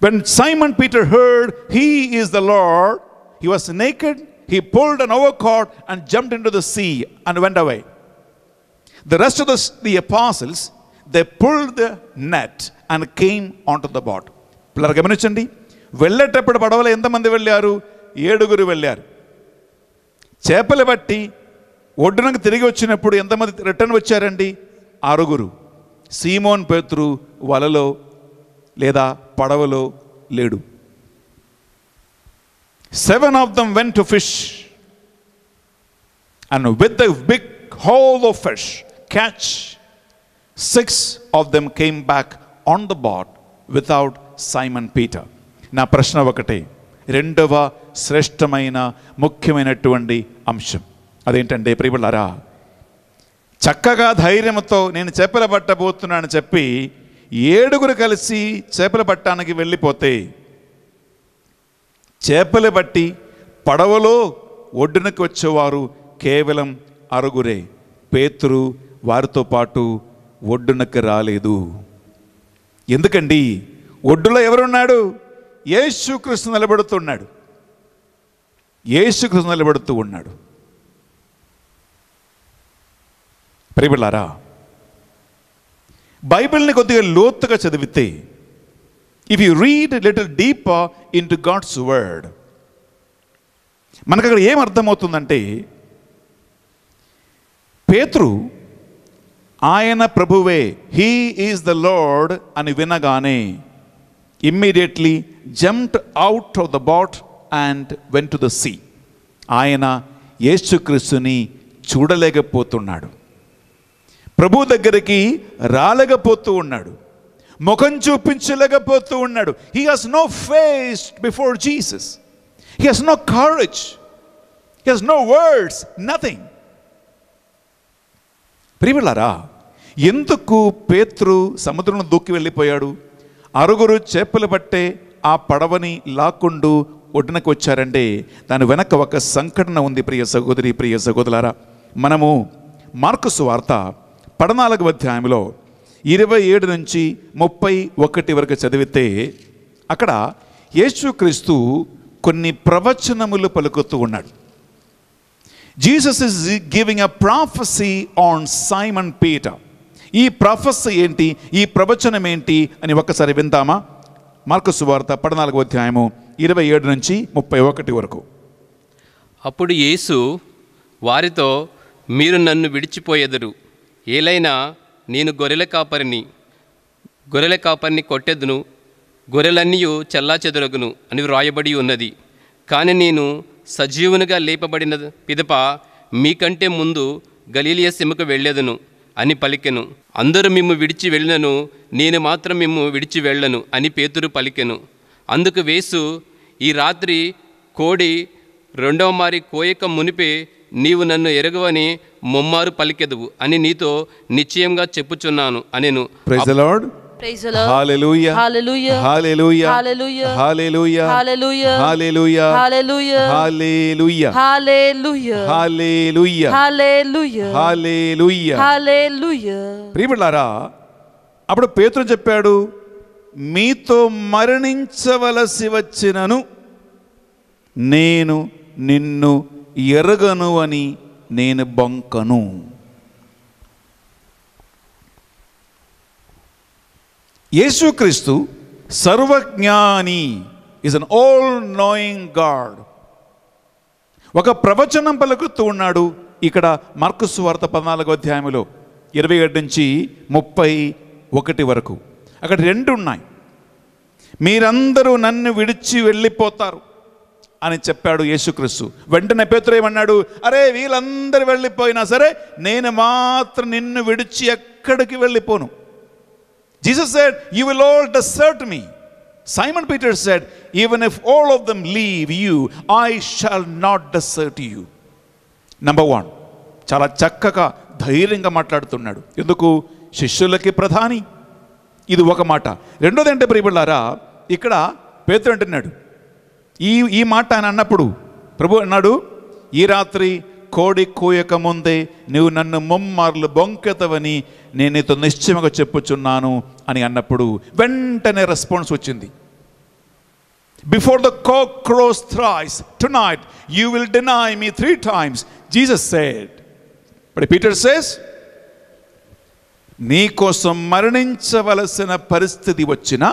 when Simon Peter heard he is the Lord He was naked, he pulled an overcoat and jumped into the sea and went away. The rest of the, the apostles, they pulled the net and came onto the boat. పిల్లలు గమనించండి వెళ్ళేటప్పుడు పడవలో ఎంతమంది వెళ్ళారు ఏడుగురు వెళ్ళారు చేపలు బట్టి ఒడ్డునకు తిరిగి వచ్చినప్పుడు ఎంతమంది రిటర్న్ వచ్చారండి ఆరుగురు సీమోన్ పేతురు వలలో లేదా పడవలో లేడు seven of them went to fish and with the big haul of fish catch six of them came back on the boat without Simon Peter నా ప్రశ్న ఒకటి రెండవ శ్రేష్టమైన ముఖ్యమైనటువంటి అంశం అదేంటంటే ప్రియులరా చక్కగా ధైర్యంతో నేను చేపలు అని చెప్పి ఏడుగురు కలిసి చేపలు పట్టడానికి వెళ్ళిపోతే చేపలు బట్టి పడవలో ఒడ్డునకు వచ్చేవారు కేవలం అరుగురే పేతురు వారితో పాటు ఒడ్డునకు రాలేదు ఎందుకండి ఒడ్డులో ఎవరున్నాడు నిలబడుతూ నిలబడుతున్నాడు యేసుకృష్ణ నిలబడుతూ ఉన్నాడు ప్రియబిళ్ళారా బైబిల్ని కొద్దిగా లోతుగా చదివితే if you read little deeper into God's word మనకు అక్కడ ఏం అర్థమవుతుందంటే ఆయన ప్రభువే హీ ఈజ్ ద లార్డ్ అని వినగానే immediately jumped out of the boat and went to the sea ఆయన యేసుక్రీస్తుని చూడలేకపోతున్నాడు ప్రభు దగ్గరికి రాలేకపోతూ ఉన్నాడు ముఖం చూపించలేకపోతూ ఉన్నాడు he has no face before Jesus he has no courage he has no words nothing ప్రియులారా ఎందుకు పేత్రు సముద్రం దూకి వెళ్ళిపోయాడు అరుగురు చేపలు పట్టే ఆ పడవని లాక్కుండు ఒడ్డునకు వచ్చారంటే దాని వెనక ఒక సంఘటన ఉంది ప్రియ సహోదరి ప్రియ సహోదరులారా మనము మార్కుసు వార్త పడనాలుగు అధ్యాయంలో ఇరవై ఏడు నుంచి ముప్పై ఒకటి వరకు చదివితే అక్కడ యేసుక్రీస్తు కొన్ని ప్రవచనములు పలుకుతూ ఉన్నాడు Jesus is giving a prophecy on Simon Peter ఈ ప్రొఫెస్ ఏంటి ఈ ప్రవచనం ఏంటి అని ఒక్కసారి విందామా మార్కసు వార్త పద్నాలుగో అధ్యాయము ఇరవై ఏడు నుంచి ముప్పై ఒకటి వరకు అప్పుడు యేసు వారితో మీరు నన్ను విడిచిపోయేదరు ఏలైనా నేను గొర్రెల కాపరిని గొర్రెల కాపరిని కొట్టెదును గొర్రెలన్నీ చల్లా చెదరగును అని వ్రాయబడి ఉన్నది కానీ నేను సజీవునిగా లేపబడిన పిదప మీకంటే ముందు గలీలియ సిమకు వెళ్ళేదను అని పలికెను అందరూ మిమ్ము విడిచి వెళ్ళను నేను మాత్రం మిమ్ము విడిచి వెళ్ళను అని పేతురు పలికెను అందుకు వేసు ఈ రాత్రి కోడి రెండవ మారి కోయక మునిపే నీవు నన్ను ఎరగవని ముమ్మారు పలికెదువు అని నీతో నిశ్చయంగా చెప్పుచున్నాను అనెను అప్పుడు పేతుడు చెప్పాడు మీతో మరణించవలసి వచ్చినను నేను నిన్ను ఎరగను అని నేను బొంకను యేసుక్రీస్తు సర్వజ్ఞాని is an all knowing God ఒక ప్రవచనం పలుకుతూ ఉన్నాడు ఇక్కడ మార్కుసు వార్త పద్నాలుగో అధ్యాయంలో ఇరవై ఏడు నుంచి ముప్పై ఒకటి వరకు అక్కడ రెండు ఉన్నాయి మీరందరూ నన్ను విడిచి వెళ్ళిపోతారు అని చెప్పాడు యేసుక్రీస్తు వెంటనే పేతురు ఏమన్నాడు అరే వీళ్ళందరూ వెళ్ళిపోయినా సరే నేను మాత్రం నిన్ను విడిచి ఎక్కడికి వెళ్ళిపోను Jesus said you will all desert me Simon Peter said even if all of them leave you I shall not desert you number one చాలా చక్కగా ధైర్యంగా మాట్లాడుతున్నాడు ఎందుకు శిష్యులకి ప్రధాని ఇది ఒక మాట రెండోది అంటే ప్రియబిళ్ళారా ఇక్కడ పేతురు అంటున్నాడు ఈ ఈ మాట ఆయన అన్నప్పుడు ప్రభు అన్నాడు ఈ రాత్రి కోడి కూయక ముందే నువ్వు నన్ను ముమ్మార్లు బొంకెతవని నేను నీతో నిశ్చయముగా చెప్పుచున్నాను అని అన్నప్పుడు వెంటనే రెస్పాన్స్ వచ్చింది before the cock crows thrice tonight you will deny me three times Jesus said ఇప్పుడు పీటర్ సేస్ నీకోసం మరణించవలసిన పరిస్థితి వచ్చినా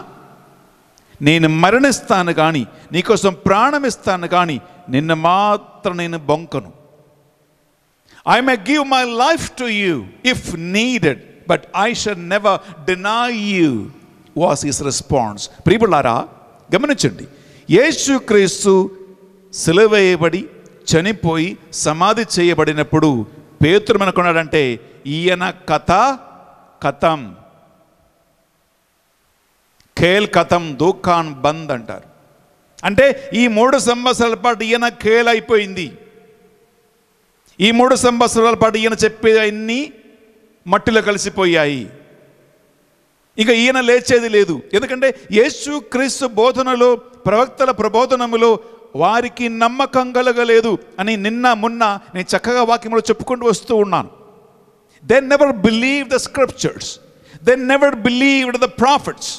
నేను మరణిస్తాను కానీ నీకోసం ప్రాణం ఇస్తాను కానీ నిన్ను మాత్రం నేను బొంకను I may give my life to you if needed but I should never deny you was his response ప్రియులారా గమనించండి యేసు క్రీస్తు సెలవేయబడి చనిపోయి సమాధి చేయబడినప్పుడు పేతురు మనకున్నాడంటే ఈయన కథ కథం ఖేల్ కథం దూఖాన్ బంద్ అంటారు అంటే ఈ మూడు సంవత్సరాల పాటు ఈయన ఖేల్ అయిపోయింది ఈ మూడు సంవత్సరాల పాటు ఈయన చెప్పేవన్నీ మట్టిలో కలిసిపోయాయి ఇక ఈయన లేచేది లేదు ఎందుకంటే యేసు క్రీస్తు బోధనలో ప్రవక్తల ప్రబోధనములో వారికి నమ్మకం కలగలేదు అని నిన్న మొన్న నేను చక్కగా వాక్యంలో చెప్పుకుంటూ వస్తూ ఉన్నాను they never believe the scriptures they never believe the prophets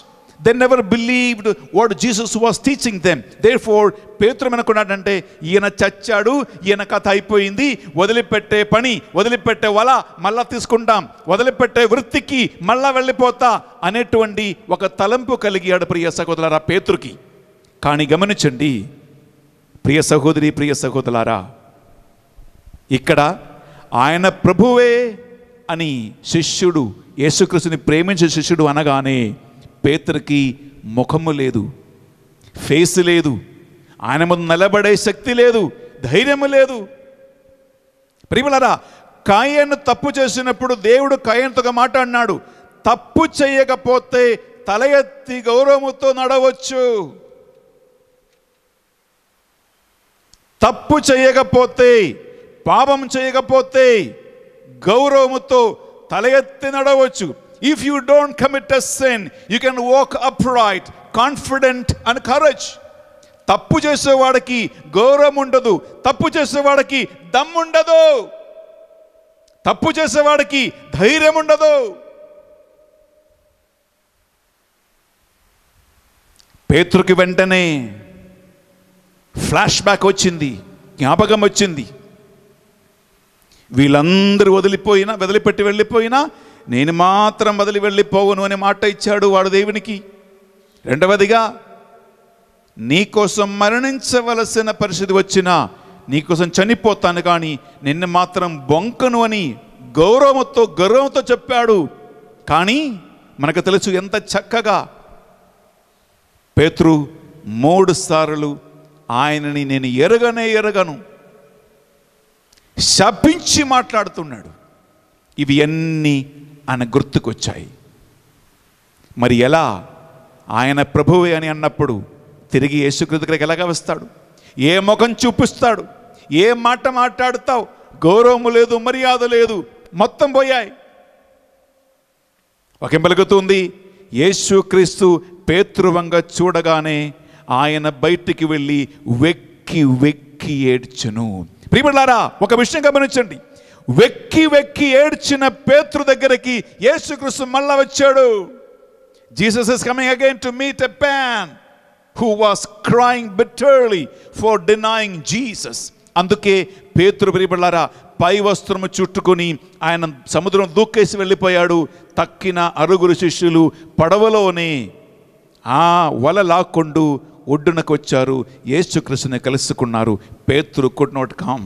they never believed what Jesus was teaching them. Therefore, Petra Manakunatante, Yena chacharu Yena Kataipo Indi, Vadalipete Pani, Vadalipete Wala, Malathis Kundam, Vadalipete Vurtiki, Malla Valipota, Anetuandi, Wakatalampo Kaligia, Priya Sakotara Petruki, Kani Gamanichandi, Priya Sakodri, Priya Sakotara Ikada, I am a Prabhuwe, Ani, Sishudu, Yesu Christian, Premin Sishudu, Anagane. పేతరికి ముఖము లేదు face లేదు ఆయన ముందు నిలబడే శక్తి లేదు ధైర్యము లేదు ప్రియులరా కాయను తప్పు చేసినప్పుడు దేవుడు కాయన్తో మాట్లాడినాడు తప్పు చేయకపోతే తల ఎత్తి గౌరవముతో నడవచ్చు తప్పు చేయకపోతే పాపం చేయకపోతే గౌరవముతో తల ఎత్తి నడవచ్చు if you don't commit a sin, you can walk upright, confident and courage. తప్పు చేసేవాడికి గౌరవం ఉండదు తప్పు చేసేవాడికి దమ్ముండదు తప్పు చేసేవాడికి ధైర్యం ఉండదు పేతృకి వెంటనే ఫ్లాష్ బ్యాక్ వచ్చింది జ్ఞాపకం వచ్చింది వీళ్ళందరూ వదిలిపోయినా వదిలిపెట్టి వెళ్ళిపోయినా నేను మాత్రం వదిలి వెళ్ళిపోవను అనే మాట ఇచ్చాడు వాడు దేవునికి రెండవదిగా నీకోసం మరణించవలసిన పరిస్థితి వచ్చినా నీకోసం చనిపోతాను కానీ నిన్ను మాత్రం బొంకను అని గౌరవంతో గౌరవంతో చెప్పాడు కానీ మనకు తెలుసు ఎంత చక్కగా పేతృ మూడు సార్లు ఆయనని నేను ఎరగనే ఎరగను శపించి మాట్లాడుతున్నాడు ఇవి అన్నీ అని గుర్తుకొచ్చాయి మరి ఎలా ఆయన ప్రభువే అని అన్నప్పుడు తిరిగి యేసుకృతి దగ్గరికి ఎలాగ వస్తాడు ఏ ముఖం చూపిస్తాడు ఏ మాట మాట్లాడుతావు గౌరవము లేదు మర్యాద లేదు మొత్తం పోయాయి ఒక పలుకుతుంది యేసుక్రీస్తు పేతృవంగా చూడగానే ఆయన బయటికి వెళ్ళి వెక్కి వెక్కి ఏడ్చును ప్రియపడారా ఒక విషయం గమనించండి వెక్కి వెక్కి ఏడ్చిన పేతృ దగ్గరికి యేసుక్రీస్తు మళ్ళా వచ్చాడు Jesus is coming again to meet a man who was crying bitterly for denying Jesus అందుకే పేతృ పిలిబళ్ళారా పై వస్త్రము చుట్టుకొని ఆయన సముద్రం దూకేసి వెళ్ళిపోయాడు తక్కిన అరుగురు శిష్యులు పడవలోనే ఆ వల లాక్కొండు ఒడ్డునకు వచ్చారు ఏసుకృష్ణని కలుసుకున్నారు పేతృ కుడ్ నాట్ కమ్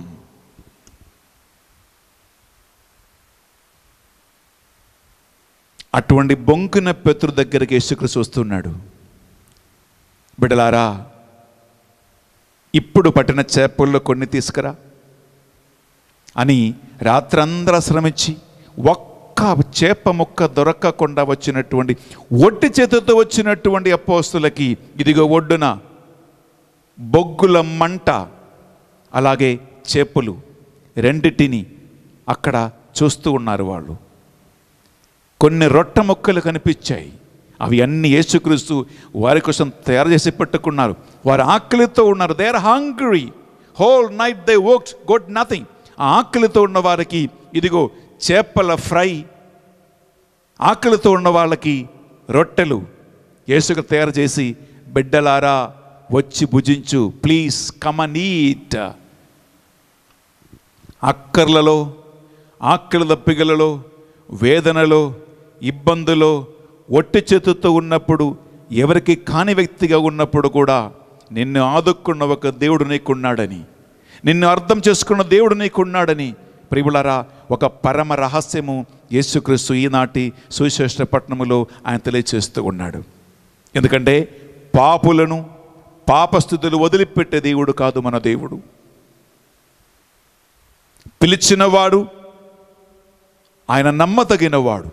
అటువంటి బొంకున పెతురు దగ్గరికి యేసుక్రీస్తు వస్తున్నాడు బిడలారా ఇప్పుడు పట్టిన చేపల్లో కొన్ని తీసుకురా అని రాత్రందరూ శ్రమించి ఒక్క చేప ముక్క దొరకకుండా వచ్చినటువంటి ఒడ్డు చేతితో వచ్చినటువంటి అపోస్తులకి ఇదిగో ఒడ్డున బొగ్గుల మంట అలాగే చేపలు రెండిటిని అక్కడ చూస్తూ ఉన్నారు వాళ్ళు కొన్ని రొట్టె మొక్కలు కనిపించాయి అవి అన్ని యేసుక్రీస్తు వారి కోసం తయారు చేసి పెట్టుకున్నారు వారు ఆకలితో ఉన్నారు they are hungry whole night they works got nothing ఆ ఆకలితో ఉన్న వారికి ఇదిగో చేపల ఫ్రై ఆకలితో ఉన్న వాళ్ళకి రొట్టెలు ఏసుక తయారు చేసి బిడ్డలారా వచ్చి భుజించు ప్లీజ్ కమ నీట్ అక్కర్లలో ఆకలి దప్పికలలో వేదనలో ఇబ్బందులో ఒట్టి చేతుతో ఉన్నప్పుడు ఎవరికి కాని వ్యక్తిగా ఉన్నప్పుడు కూడా నిన్ను ఆదుక్కున్న ఒక దేవుడు నీకున్నాడని నిన్ను అర్థం చేసుకున్న దేవుడు నీకున్నాడని ప్రియులరా ఒక పరమ రహస్యము యేసుక్రీస్తు ఈనాటి పట్టణములో ఆయన తెలియచేస్తూ ఉన్నాడు ఎందుకంటే పాపులను పాపస్థుతులు వదిలిపెట్టే దేవుడు కాదు మన దేవుడు పిలిచినవాడు ఆయన నమ్మతగినవాడు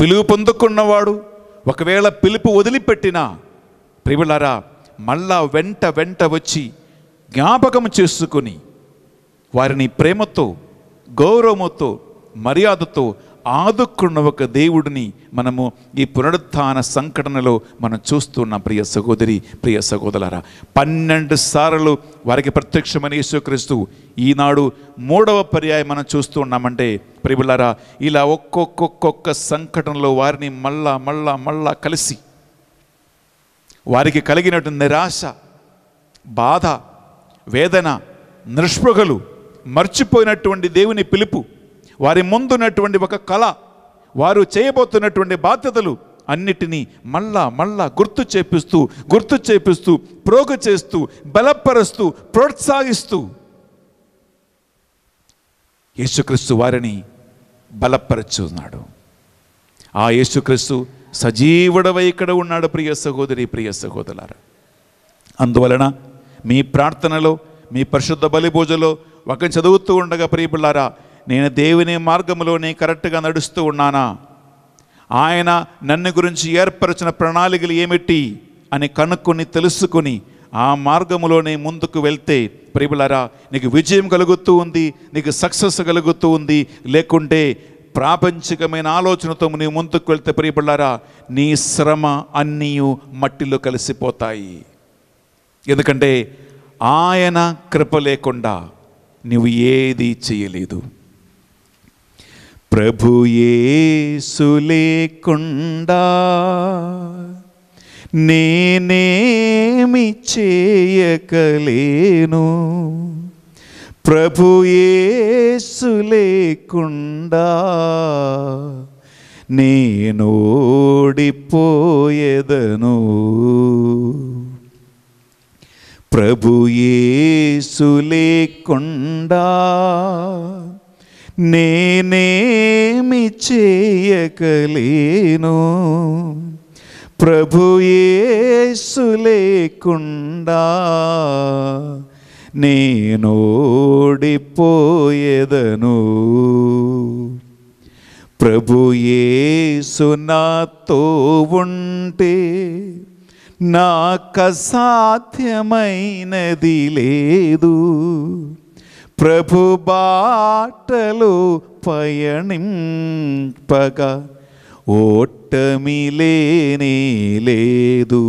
పిలుపు పొందుకున్నవాడు ఒకవేళ పిలుపు వదిలిపెట్టినా ప్రిబులరా మళ్ళా వెంట వెంట వచ్చి జ్ఞాపకం చేసుకుని వారిని ప్రేమతో గౌరవముతో మర్యాదతో ఆదుకున్న ఒక దేవుడిని మనము ఈ పునరుత్థాన సంఘటనలో మనం చూస్తున్నాం ప్రియ సహోదరి ప్రియ సహోదరారా పన్నెండు సార్లు వారికి ప్రత్యక్షమని యేసుక్రీస్తు ఈనాడు మూడవ పర్యాయం మనం చూస్తూ ఉన్నామంటే ఇలా ఒక్కొక్కొక్కొక్క సంఘటనలో వారిని మళ్ళా మళ్ళా మళ్ళా కలిసి వారికి కలిగినట్టు నిరాశ బాధ వేదన నిష్పృహలు మర్చిపోయినటువంటి దేవుని పిలుపు వారి ముందున్నటువంటి ఒక కళ వారు చేయబోతున్నటువంటి బాధ్యతలు అన్నిటినీ మళ్ళా మళ్ళా గుర్తు చేపిస్తూ గుర్తు చేపిస్తూ ప్రోగు చేస్తూ బలపరుస్తూ ప్రోత్సాహిస్తూ యేసుక్రీస్తు వారిని బలపరచున్నాడు ఆ యేసుక్రీస్తు సజీవుడవై ఇక్కడ ఉన్నాడు ప్రియ సహోదరి ప్రియ సహోదరులారా అందువలన మీ ప్రార్థనలో మీ పరిశుద్ధ పూజలో ఒక చదువుతూ ఉండగా ప్రియపిల్లారా నేను దేవుని మార్గంలోనే కరెక్ట్గా నడుస్తూ ఉన్నానా ఆయన నన్ను గురించి ఏర్పరిచిన ప్రణాళికలు ఏమిటి అని కనుక్కొని తెలుసుకుని ఆ మార్గములోనే ముందుకు వెళ్తే ప్రేమలరా నీకు విజయం కలుగుతూ ఉంది నీకు సక్సెస్ కలుగుతూ ఉంది లేకుంటే ప్రాపంచికమైన ఆలోచనతో నీ ముందుకు వెళ్తే ప్రియపడ్డారా నీ శ్రమ అన్నీ మట్టిలో కలిసిపోతాయి ఎందుకంటే ఆయన కృప లేకుండా నువ్వు ఏది చేయలేదు ప్రభు ప్రభుయేసు లేకుండా నేనేమి చేయకలేను ప్రభు ప్రభుయేసు లేకుండా నేనోడిపోయేదను ప్రభుయేసు లేకుండా నేనేమి చేయకలేను ప్రభుయేసు లేకుండా నేనోడిపోయేదను ఏసు నాతో ఉంటే నాకు సాధ్యమైనది లేదు ప్రభు బాటలు పయనింపగా ఓటమి లేదు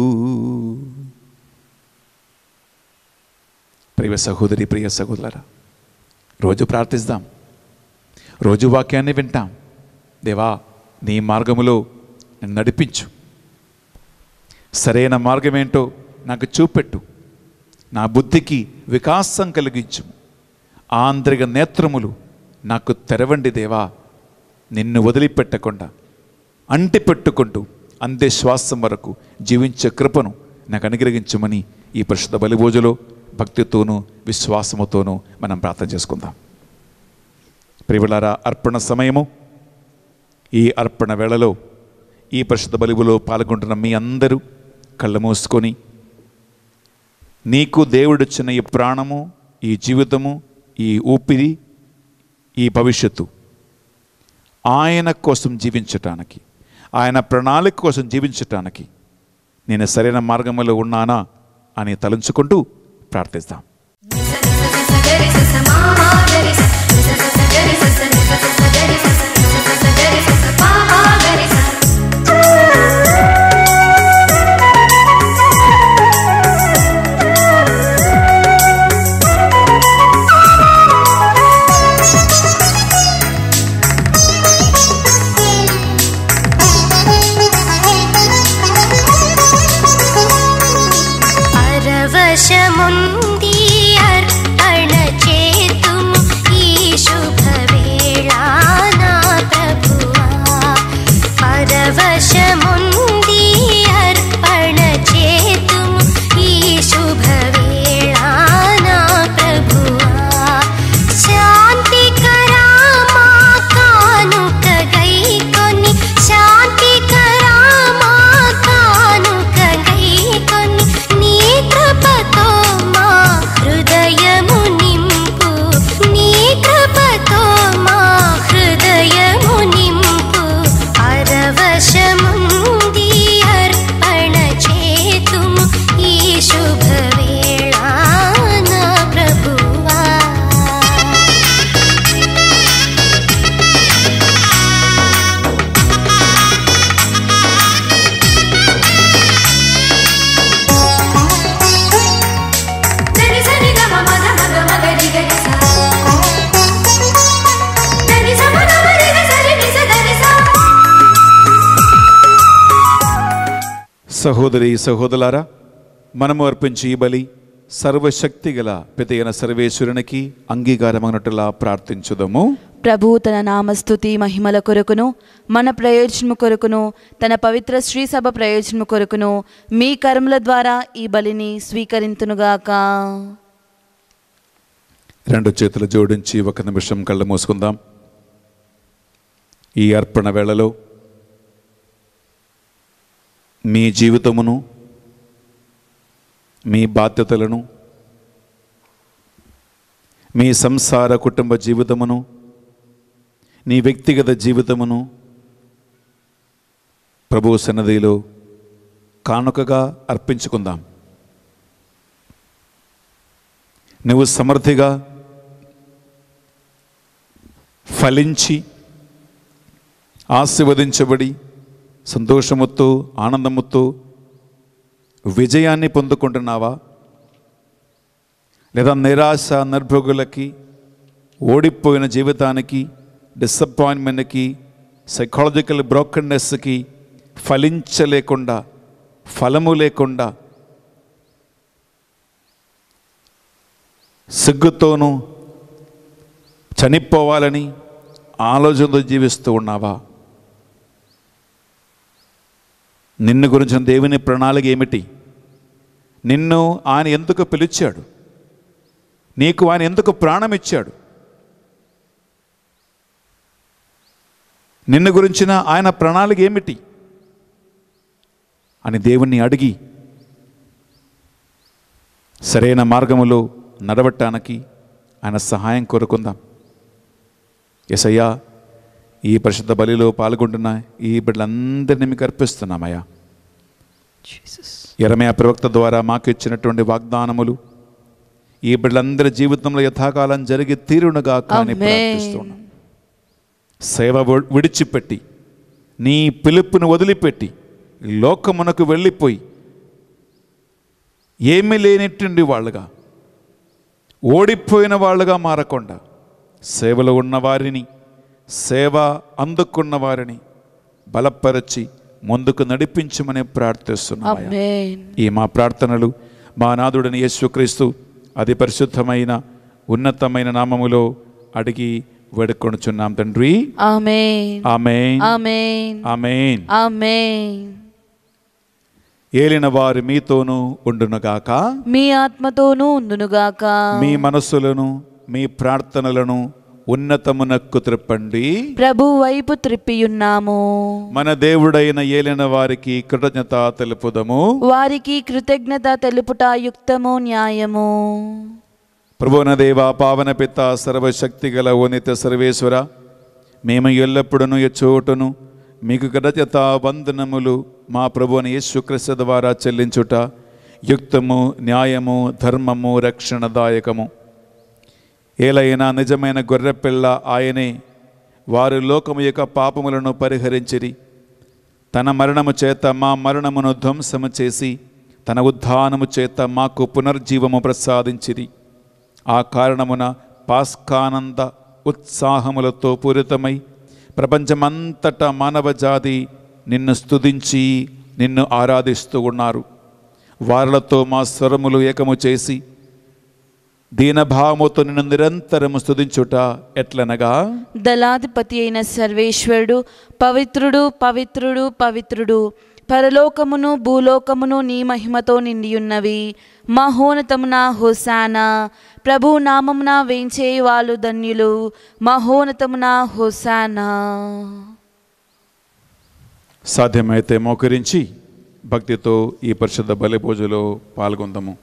ప్రియ సహోదరి ప్రియ సహోదరా రోజు ప్రార్థిస్తాం రోజు వాక్యాన్ని వింటాం దేవా నీ మార్గములో నడిపించు సరైన మార్గం ఏంటో నాకు చూపెట్టు నా బుద్ధికి వికాసం కలిగించు ఆంద్రిక నేత్రములు నాకు తెరవండి దేవా నిన్ను వదిలిపెట్టకుండా అంటి పెట్టుకుంటూ అందే శ్వాసం వరకు జీవించే కృపను నాకు అనుగ్రహించమని ఈ పరిశుద్ధ బలిభోజలో భక్తితోనూ విశ్వాసముతోనూ మనం ప్రార్థన చేసుకుందాం ప్రియులారా అర్పణ సమయము ఈ అర్పణ వేళలో ఈ పరిశుద్ధ బలిబులో పాల్గొంటున్న మీ అందరూ కళ్ళు మూసుకొని నీకు దేవుడిచ్చిన ఈ ప్రాణము ఈ జీవితము ఈ ఊపిరి ఈ భవిష్యత్తు ఆయన కోసం జీవించటానికి ఆయన ప్రణాళిక కోసం జీవించటానికి నేను సరైన మార్గంలో ఉన్నానా అని తలంచుకుంటూ ప్రార్థిస్తాం సహోదరి సహోదరులారా మనము అర్పించి బలి సర్వశక్తి గల పితైన సర్వేశ్వరునికి అంగీకారమనట్టులా ప్రార్థించుదము ప్రభు తన నామస్తుతి మహిమల కొరకును మన ప్రయోజనము కొరకును తన పవిత్ర శ్రీ సభ ప్రయోజనము కొరకును మీ కర్మల ద్వారా ఈ బలిని స్వీకరింతునుగాక రెండు చేతులు జోడించి ఒక నిమిషం కళ్ళు మూసుకుందాం ఈ అర్పణ వేళలో మీ జీవితమును మీ బాధ్యతలను మీ సంసార కుటుంబ జీవితమును నీ వ్యక్తిగత జీవితమును ప్రభు సన్నదిలో కానుకగా అర్పించుకుందాం నువ్వు సమర్థిగా ఫలించి ఆశీర్వదించబడి సంతోషముతో ఆనందముతో విజయాన్ని పొందుకుంటున్నావా లేదా నిరాశ నిర్భోగులకి ఓడిపోయిన జీవితానికి డిసప్పాయింట్మెంట్కి సైకాలజికల్ బ్రోకన్నెస్కి ఫలించలేకుండా ఫలము లేకుండా సిగ్గుతోనూ చనిపోవాలని ఆలోచనతో జీవిస్తూ ఉన్నావా నిన్ను గురించిన దేవుని ప్రణాళిక ఏమిటి నిన్ను ఆయన ఎందుకు పిలిచాడు నీకు ఆయన ఎందుకు ప్రాణం ఇచ్చాడు నిన్ను గురించిన ఆయన ప్రణాళిక ఏమిటి అని దేవుణ్ణి అడిగి సరైన మార్గములో నడవటానికి ఆయన సహాయం కోరుకుందాం అయ్యా ఈ పరిశుద్ధ బలిలో పాల్గొంటున్న ఈ బిడ్డలందరినీ మీకు అర్పిస్తున్నామయ్యా ఎరమయ ప్రవక్త ద్వారా మాకు ఇచ్చినటువంటి వాగ్దానములు ఈ బిడ్డలందరి జీవితంలో యథాకాలం జరిగి తీరునుగా కానీ ప్రార్థిస్తున్నాం సేవ విడిచిపెట్టి నీ పిలుపును వదిలిపెట్టి లోకమునకు వెళ్ళిపోయి ఏమీ లేనిట్టుండి వాళ్ళుగా ఓడిపోయిన వాళ్ళుగా మారకుండా సేవలో ఉన్నవారిని సేవ అందుకున్న వారిని బలపరచి ముందుకు నడిపించమని ప్రార్థిస్తున్నాం ఈ మా ప్రార్థనలు మా నాదుడని యేసుక్రీస్తు అతి పరిశుద్ధమైన ఉన్నతమైన నామములో అడిగి వేడుకొనుచున్నాం తండ్రి ఏలిన వారు మీతోనూ ఉండునుగాక మీ ఆత్మతోనూ ఉండునుగాక మీ మనస్సులను మీ ప్రార్థనలను ఉన్నతమునకు త్రిప్పండి ప్రభు వైపు త్రిప్పియున్నాము మన దేవుడైన ఏలిన వారికి కృతజ్ఞత తెలుపుదము వారికి కృతజ్ఞత తెలుపుట యుక్తము న్యాయము ప్రభువన దేవ పావన పిత సర్వశక్తి గల ఓనిత సర్వేశ్వర మేము ఎల్లప్పుడూ ఎచ్చోటును మీకు కృతజ్ఞత వందనములు మా ప్రభువని యేసుక్రీస్తు ద్వారా చెల్లించుట యుక్తము న్యాయము ధర్మము రక్షణదాయకము ఏలైనా నిజమైన గొర్రెపిల్ల ఆయనే వారి లోకము యొక్క పాపములను పరిహరించిరి తన మరణము చేత మా మరణమును ధ్వంసము చేసి తన ఉద్ధానము చేత మాకు పునర్జీవము ప్రసాదించిరి ఆ కారణమున పాస్కానంద ఉత్సాహములతో పూరితమై ప్రపంచమంతటా మానవజాతి నిన్ను స్తుంచి నిన్ను ఆరాధిస్తూ ఉన్నారు వారలతో మా స్వరములు ఏకము చేసి దీన భావముతో నిన్ను నిరంతరము స్తుతిచుట ఎట్లనగా దలాதிபతియైన సర్వేశ్వరుడు పవిత్రుడు పవిత్రుడు పవిత్రుడు పరలోకమును భూలోకమును నీ మహిమతో నిండియున్నవి మహోనతమునా హోసాన ప్రభు నామమునా వెించే ఇవాళు ధన్యులు మహోనతమునా హోసాన సాధ్యమైతే మోకరించి భక్తితో ఈ పరిషద బలభోజలో పాల్గుందము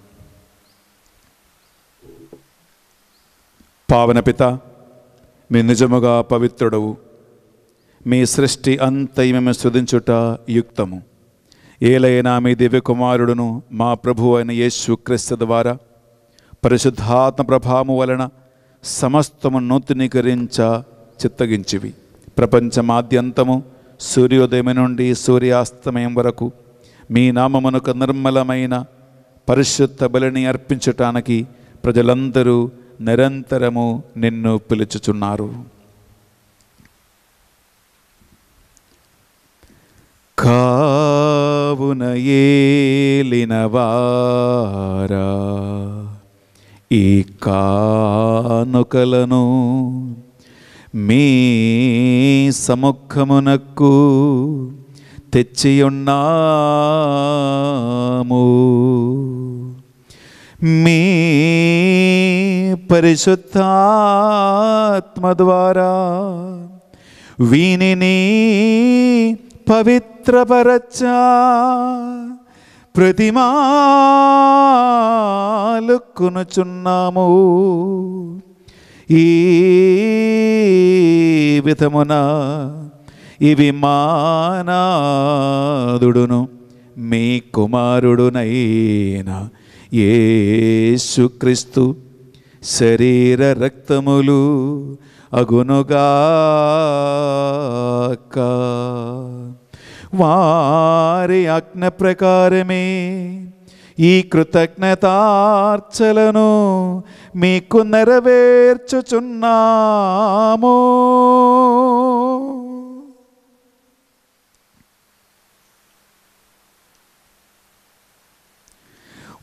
పావన పిత మీ నిజముగా పవిత్రుడవు మీ సృష్టి అంతై మేము శృధించుట యుక్తము ఏలైనా మీ కుమారుడును మా ప్రభు అయిన యేసుక్రీస్తు ద్వారా పరిశుద్ధాత్మ ప్రభావము వలన సమస్తము నూతనీకరించ చిత్తగించివి ప్రపంచమాద్యంతము సూర్యోదయం నుండి సూర్యాస్తమయం వరకు మీ నామమునకు నిర్మలమైన పరిశుద్ధ బలిని అర్పించటానికి ప్రజలందరూ నిరంతరము నిన్ను పిలుచుచున్నారు కావున ఏలినవారా ఈ కానుకలను మీ సముఖమునకు తెచ్చియున్నాము మీ పరిశుద్ధాత్మ ద్వారా విని పవిత్రపరచా ప్రతిమాలుక్కునుచున్నాము ఈ విధమున ఇవి మానాదుడును మీ కుమారుడునైనా ఏసుక్రీస్తు శరీర రక్తములు అగునుగాక వారి ఆజ్ఞ ప్రకారమే ఈ కృతజ్ఞతార్చలను మీకు నెరవేర్చుచున్నామో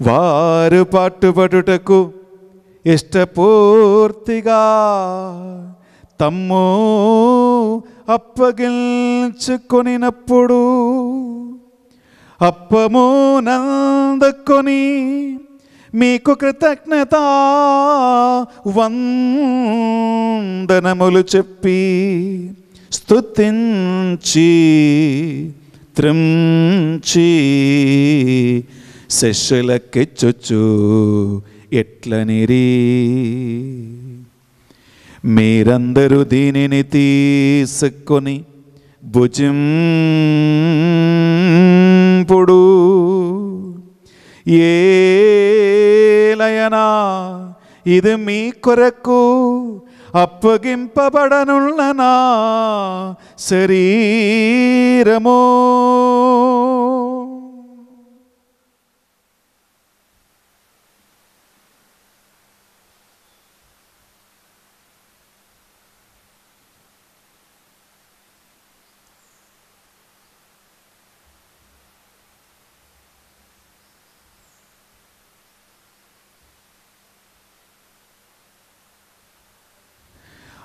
వారు పాటుపడుటకు ఇష్టపూర్తిగా తమ్ము అప్పగించుకొనినప్పుడు అప్పము నందుకొని మీకు కృతజ్ఞత వందనములు చెప్పి స్తుతించి త్రించి శశులకెచ్చుచు ఎట్లనిరి మీరందరూ దీనిని తీసుకొని భుజం పొడు ఏలయనా ఇది మీ కొరకు అప్పగింపబడనున్న నా శరీరము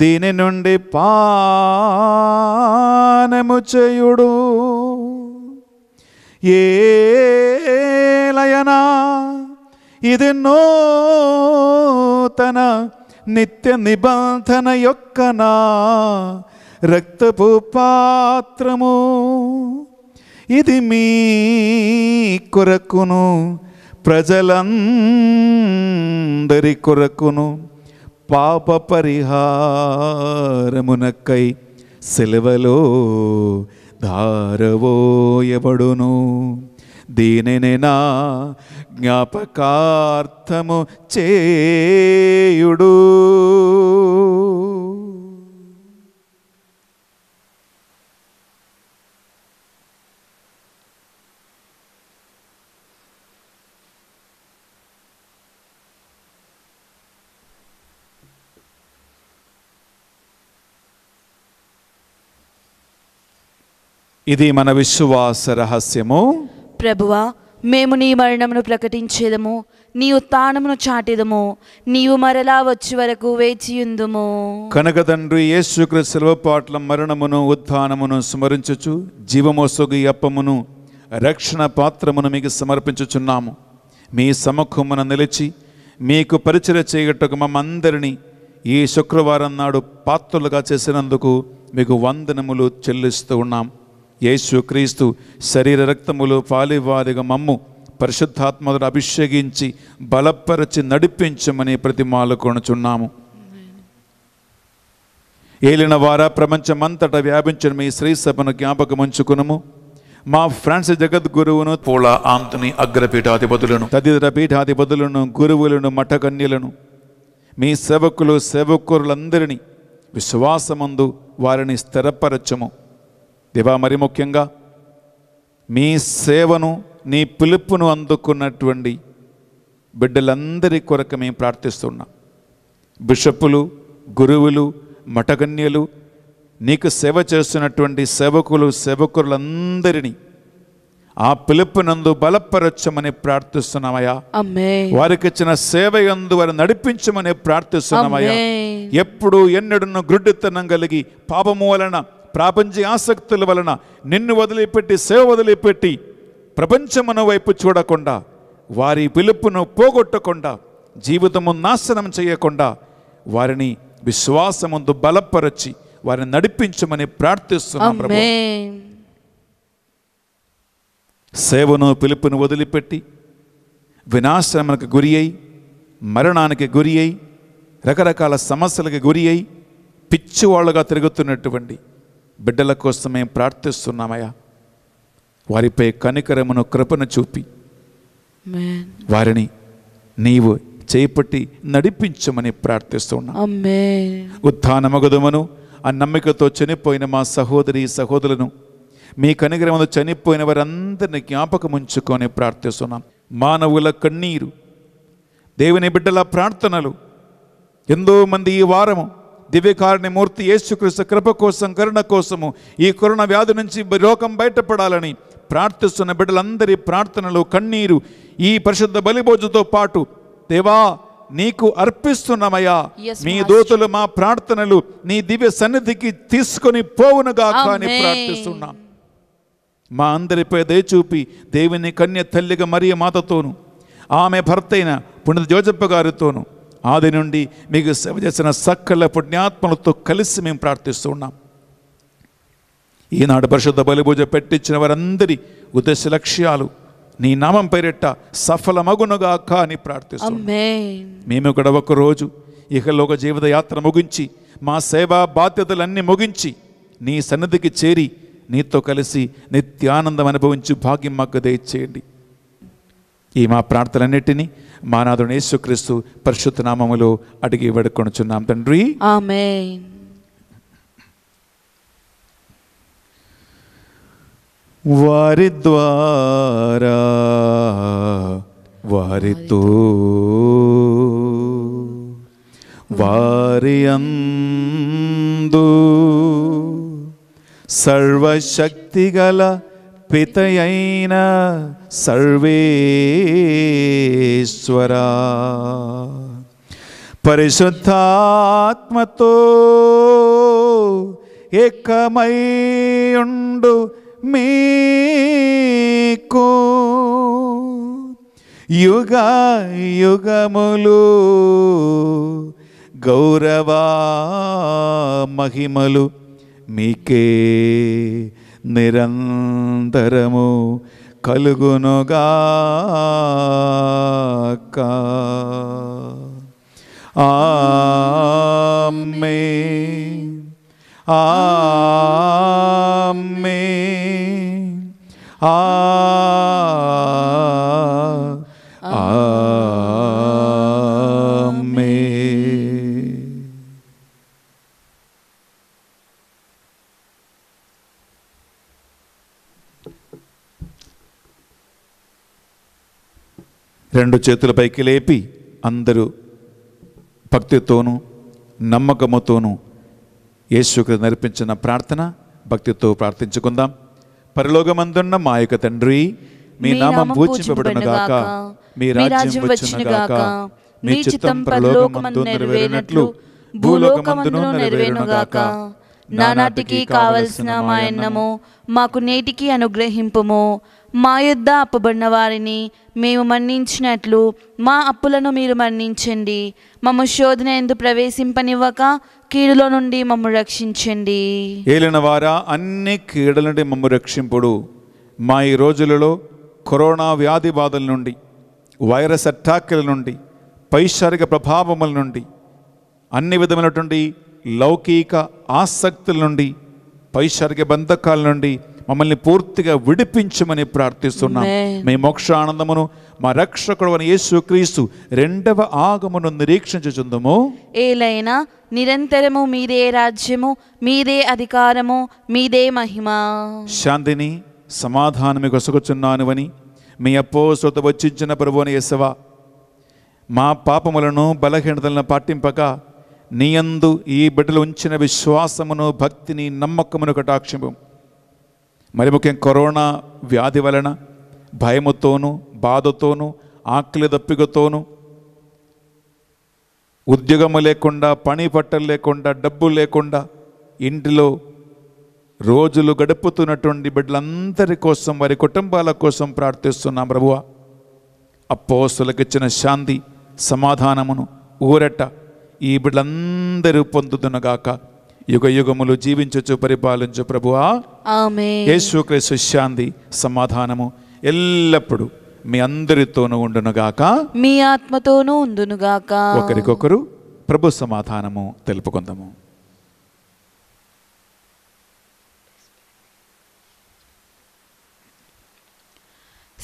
దీని నుండి పానము చేయుడు ఏలయనా ఇది నూతన నిత్య నిబంధన యొక్క నా రక్తపు పాత్రము ఇది మీ కొరకును ప్రజలందరి కొరకును పాప పరిహారమునక్కై సెలవలో ధారవోయబడును దీనిని నా జ్ఞాపకార్థము చేయుడు ఇది మన విశ్వాస రహస్యము ప్రభువా మేము నీ మరణమును ప్రకటించేదము నీ ఉత్నమును చాటేదము నీవు మరలా వచ్చే వరకు వేచియుందుము కనుక తండ్రి యేసుక్రీస్తు సెలవుపాట్ల మరణమును ఉత్థానమును స్మరించుచు జీవమోసగు అప్పమును రక్షణ పాత్రమును మీకు సమర్పించుచున్నాము మీ సముఖమున నిలిచి మీకు పరిచయ చేయటకు మమ్మందరినీ ఈ శుక్రవారం నాడు పాత్రలుగా చేసినందుకు మీకు వందనములు చెల్లిస్తూ ఉన్నాం యేసుక్రీస్తు శరీర రక్తములు పాలివారిగా మమ్ము పరిశుద్ధాత్మను అభిషేకించి బలపరచి నడిపించమని ప్రతిమాలు కొనుచున్నాము ఏలిన వారా ప్రపంచమంతట వ్యాపించిన మీ శ్రీసభను జ్ఞాపకం ఉంచుకునము మా ఫ్రాన్సిస్ జగద్గురువును పూల ఆంతని అగ్రపీఠాధిపతులను తదితర పీఠాధిపతులను గురువులను మఠకన్యలను మీ సేవకులు సేవకులందరినీ విశ్వాసమందు వారిని స్థిరపరచము దేవా మరి ముఖ్యంగా మీ సేవను నీ పిలుపును అందుకున్నటువంటి బిడ్డలందరి కొరకు మేము ప్రార్థిస్తున్నాం బిషప్పులు గురువులు మఠకన్యలు నీకు సేవ చేస్తున్నటువంటి సేవకులు సేవకులందరినీ ఆ పిలుపునందు బలపరచమని ప్రార్థిస్తున్నామయ్యా వారికి ఇచ్చిన సేవ ఎందు వారిని నడిపించమని ప్రార్థిస్తున్నామయ్యా ఎప్పుడు ఎన్నడను గ్రుడ్డితనం కలిగి పాపము వలన ప్రాపంచ ఆసక్తుల వలన నిన్ను వదిలిపెట్టి సేవ వదిలిపెట్టి ప్రపంచమున వైపు చూడకుండా వారి పిలుపును పోగొట్టకుండా జీవితము నాశనం చేయకుండా వారిని విశ్వాసముందు బలపరచి వారిని నడిపించమని ప్రార్థిస్తున్నాం సేవను పిలుపును వదిలిపెట్టి వినాశనములకు గురి అయి మరణానికి గురి అయి రకరకాల సమస్యలకు గురి అయి పిచ్చివాళ్ళుగా తిరుగుతున్నటువంటి బిడ్డల కోసం మేము ప్రార్థిస్తున్నామయ్యా వారిపై కనికరమును కృపను చూపి వారిని నీవు చేపట్టి నడిపించమని ప్రార్థిస్తున్నా ఉత్థానమగుదమును ఆ నమ్మికతో చనిపోయిన మా సహోదరి సహోదరులను మీ కనికరమును చనిపోయిన వారందరిని జ్ఞాపకం ఉంచుకొని ప్రార్థిస్తున్నాం మానవుల కన్నీరు దేవుని బిడ్డల ప్రార్థనలు ఎంతో మంది ఈ వారము మూర్తి యేసుక్రీస్తు కృప కోసం కరుణ కోసము ఈ కరుణ వ్యాధి నుంచి లోకం బయటపడాలని ప్రార్థిస్తున్న బిడ్డలందరి ప్రార్థనలు కన్నీరు ఈ పరిశుద్ధ బలిభోజతో పాటు దేవా నీకు అర్పిస్తున్నామయ్యా మీ దూతలు మా ప్రార్థనలు నీ దివ్య సన్నిధికి తీసుకొని పోవునుగా కానీ ప్రార్థిస్తున్నాం మా అందరిపై దయచూపి దేవుని కన్య తల్లిగా మరియ మాతతోను ఆమె భర్తైన పుణ్య జోజప్ప గారితోనూ ఆది నుండి మీకు సేవ చేసిన సకల పుణ్యాత్మలతో కలిసి మేము ప్రార్థిస్తూ ఉన్నాం ఈనాడు పరిశుద్ధ బలిపూజ పెట్టించిన వారందరి ఉద్దేశ లక్ష్యాలు నీ నామం పేరిట సఫలమగునుగాక అని ప్రార్థిస్తున్నాం మేము కూడా ఒకరోజు ఇహలోక జీవిత యాత్ర ముగించి మా సేవా బాధ్యతలన్నీ ముగించి నీ సన్నిధికి చేరి నీతో కలిసి నిత్యానందం అనుభవించి భాగ్యం మాకు దయచేయండి ఈ మా ప్రార్థనలన్నిటినీ మానాథుడు యేసుక్రీస్తు పరిశుద్ధ నామములు అడిగి వేడుకొనుచున్నాం తండ్రి ఆమేన్ వారి ద్వారా వారితో వారి అందు సర్వశక్తి గల పితయైనా సర్వేశ్వరా పరిశుద్ధాత్మతో ఏకమై ఉండు మీకు యుగ యుగములు గౌరవ మహిమలు మీకే నిరంతరము కలుగునుగాక ఆమ్మే ఆమ్మే ఆ రెండు చేతుల పైకి లేపి అందరూ భక్తితోనూ నమ్మకముతోనూ యేసుకు నేర్పించిన ప్రార్థన భక్తితో ప్రార్థించుకుందాం పరలోకమందున్న మా యొక్క తండ్రి మీ నామం గాక మీ రాజ్యం గాక మీ చిత్తం పరలోకమందు నెరవేరినట్లు భూలోకమందును గాక నానాటికి కావలసిన మా ఎన్నము మాకు నేటికి అనుగ్రహింపము మా యుద్ధ అప్పబడిన వారిని మేము మన్నించినట్లు మా అప్పులను మీరు మన్నించండి మమ్మ శోధన ఎందు ప్రవేశింపనివ్వక కీడులో నుండి మమ్మ రక్షించండి ఏలిన వారా అన్ని కీడుల నుండి మమ్మ రక్షింపుడు మా ఈ రోజులలో కరోనా వ్యాధి బాధల నుండి వైరస్ అట్టాకుల నుండి పైశారిక ప్రభావముల నుండి అన్ని విధమైనటువంటి లౌకిక ఆసక్తుల నుండి పైశారిక బంధకాల నుండి మమ్మల్ని పూర్తిగా విడిపించమని ప్రార్థిస్తున్నాం మీ మోక్షానందమును మా రక్షకుడవని యేసుక్రీస్తు రెండవ ఆగమును నిరీక్షించుచుందము ఏలైనా నిరంతరము మీదే రాజ్యము మీదే అధికారము మీదే మహిమ శాంతిని సమాధానమి కొసుకుచున్నానువని మీ అప్పో సొత వచ్చించిన ప్రభువుని యశవ మా పాపములను బలహీనతలను పాటింపక నీయందు ఈ బిడ్డలు ఉంచిన విశ్వాసమును భక్తిని నమ్మకమును కటాక్షింపు మరి ముఖ్యం కరోనా వ్యాధి వలన భయముతోనూ బాధతోనూ ఆకలి దప్పికతోనూ ఉద్యోగము లేకుండా పని పట్టలు లేకుండా డబ్బు లేకుండా ఇంటిలో రోజులు గడుపుతున్నటువంటి బిడ్డలందరి కోసం వారి కుటుంబాల కోసం ప్రార్థిస్తున్నాం ప్రభువ అప్పోస్తులకిచ్చిన శాంతి సమాధానమును ఊరట ఈ బిడ్డలందరూ పొందుతున్నగాక యుగ యుగములు జీవించచ్చు పరిపాలించు ప్రభువా యేసుక్రీస్తు శాంతి సమాధానము ఎల్లప్పుడూ మీ అందరితోనూ ఉండునుగాక మీ ఆత్మతోనూ ఉండునుగాక ఒకరికొకరు ప్రభు సమాధానము తెలుపుకుందాము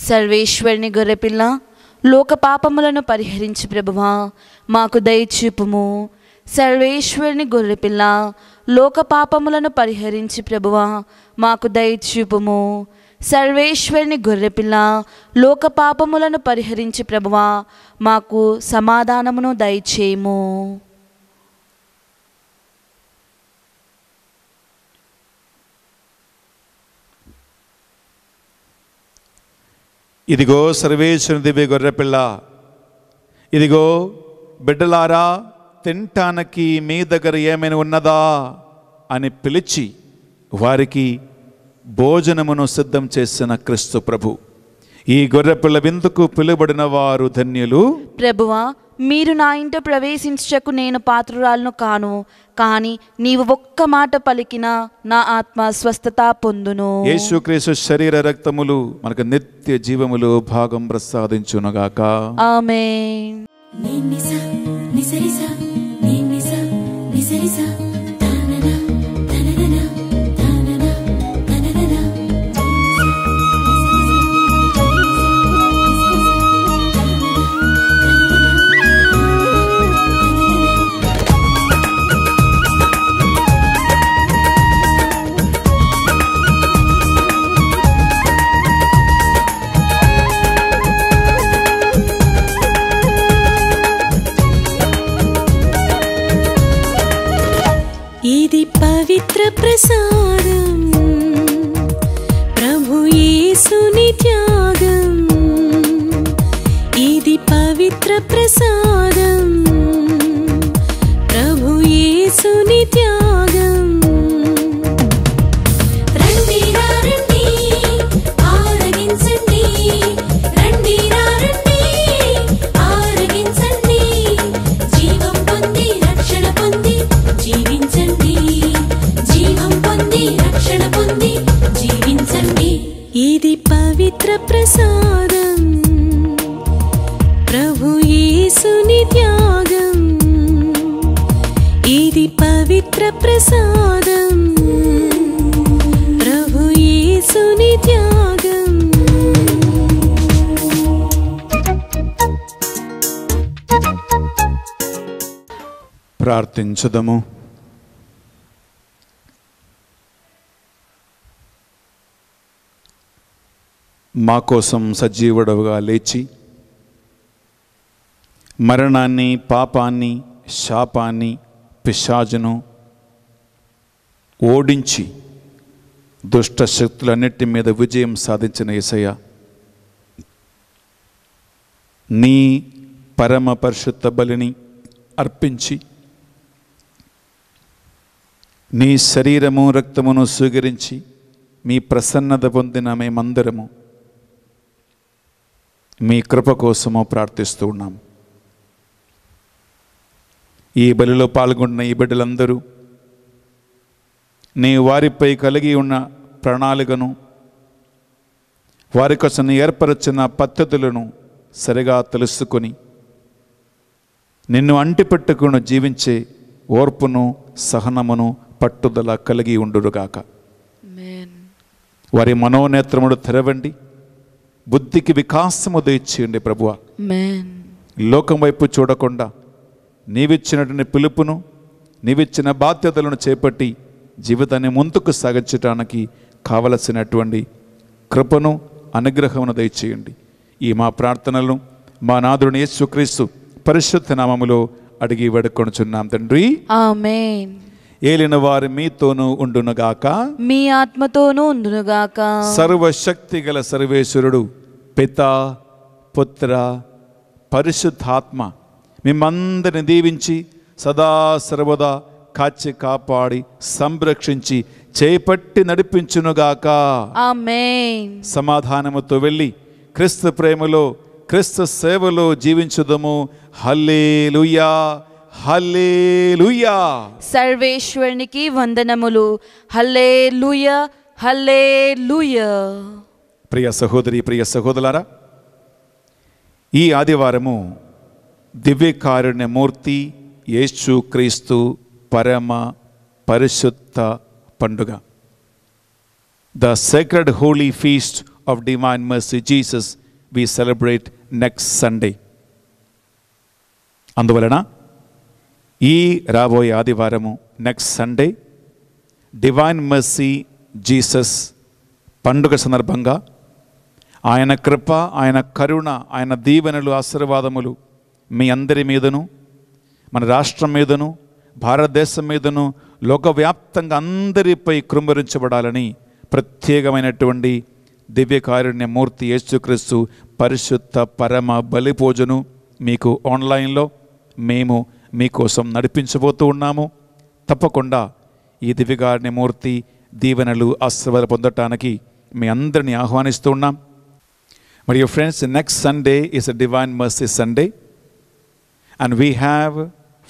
సర్వేశ్వరిని గొర్రెపిల్ల లోక పాపములను పరిహరించి ప్రభువా మాకు దయచూపుము సర్వేశ్వరుని గొర్రెపిల్ల లోక పాపములను పరిహరించి ప్రభువా మాకు దయచూపుము సర్వేశ్వరిని గొర్రెపిల్ల లోక పాపములను పరిహరించి ప్రభువా మాకు సమాధానమును దయచేయము ఇదిగో సర్వేశ్వరుని దివ్య గొర్రెపిల్ల ఇదిగో బిడ్డలారా తింటానికి మీ దగ్గర ఏమైనా ఉన్నదా అని పిలిచి వారికి భోజనమును సిద్ధం చేసిన క్రీస్తు ప్రభు ఈ గొర్రెపిల్ల విందుకు పిలుబడిన వారు ధన్యులు ప్రభువా మీరు నా ఇంట ప్రవేశించకు నేను పాత్రురాలను కాను కానీ నీవు ఒక్క మాట పలికిన నా ఆత్మ స్వస్థత పొందును యేసుక్రీస్తు శరీర రక్తములు మనకు నిత్య జీవములు భాగం ప్రసాదించునుగాక ఆమె リサリサミミサリサリサダナナダナナナ ప్రసాదం ప్రభు యేసుని త్యాగం ఇది పవిత్ర ప్రసాదం ప్రార్థించదము మా కోసం సజీవుడవుగా లేచి మరణాన్ని పాపాన్ని శాపాన్ని పిశాజును ఓడించి దుష్ట శక్తులన్నిటి మీద విజయం సాధించిన ఏసయ్య నీ పరమ పరిశుద్ధ బలిని అర్పించి నీ శరీరము రక్తమును స్వీకరించి మీ ప్రసన్నత పొందిన మేమందరము మీ కృప కోసము ప్రార్థిస్తూ ఉన్నాం ఈ బలిలో పాల్గొన్న ఈ బిడ్డలందరూ నీ వారిపై కలిగి ఉన్న ప్రణాళికను వారి కోసం ఏర్పరచిన పద్ధతులను సరిగా తెలుసుకొని నిన్ను అంటిపెట్టుకుని జీవించే ఓర్పును సహనమును పట్టుదల కలిగి ఉండురుగాక వారి మనోనేత్రములు తెరవండి బుద్ధికి వికాసము దయచేయండి ప్రభువ లోకం వైపు చూడకుండా నీవిచ్చినటువంటి పిలుపును నీవిచ్చిన బాధ్యతలను చేపట్టి జీవితాన్ని ముందుకు సాగించడానికి కావలసినటువంటి కృపను అనుగ్రహమును దయచేయండి ఈ మా ప్రార్థనలను మా నాదుని యేసుక్రీస్తు పరిశుద్ధ నామములో అడిగి వేడుకొనుచున్నాం తండ్రి ఆమెన్ ఏలినవారి మీతోనూ ఉండునుగాక మీ ఆత్మతోనూ ఉండునుగాక సర్వశక్తి గల సర్వేశ్వరుడు పిత పుత్ర పరిశుద్ధాత్మ మిమ్మందరిని దీవించి సదా సర్వదా కాచి కాపాడి సంరక్షించి చేపట్టి నడిపించునుగాక సమాధానముతో వెళ్ళి క్రీస్తు ప్రేమలో క్రీస్తు సేవలో జీవించుదము hallelujah Hallelujah. Sarveshwar Niki Hallelujah. Hallelujah. Priya Sahodari, Priya Sahodalara. E Adivaramu Divikarane Murti, Yeshu Christu, Parama, Parishutta, Panduga. The sacred holy feast of divine mercy, Jesus, we celebrate next Sunday. Anduvalana? ఈ రాబోయే ఆదివారము next Sunday Divine Mercy Jesus పండుగ సందర్భంగా ఆయన కృప ఆయన కరుణ ఆయన దీవెనలు ఆశీర్వాదములు మీ అందరి మీదను మన రాష్ట్రం మీదను భారతదేశం మీదను లోకవ్యాప్తంగా అందరిపై కృంభరించబడాలని ప్రత్యేకమైనటువంటి కారుణ్య మూర్తి యేసుక్రీస్తు పరిశుద్ధ పరమ బలిపూజను మీకు ఆన్లైన్లో మేము మీకోసం నడిపించబోతూ ఉన్నాము తప్పకుండా ఈ దివ్యగారిని మూర్తి దీవెనలు ఆశీర్వాదాలు పొందటానికి మీ అందరిని ఆహ్వానిస్తూ ఉన్నాం మరియు friends next Sunday is a divine mercy Sunday and we have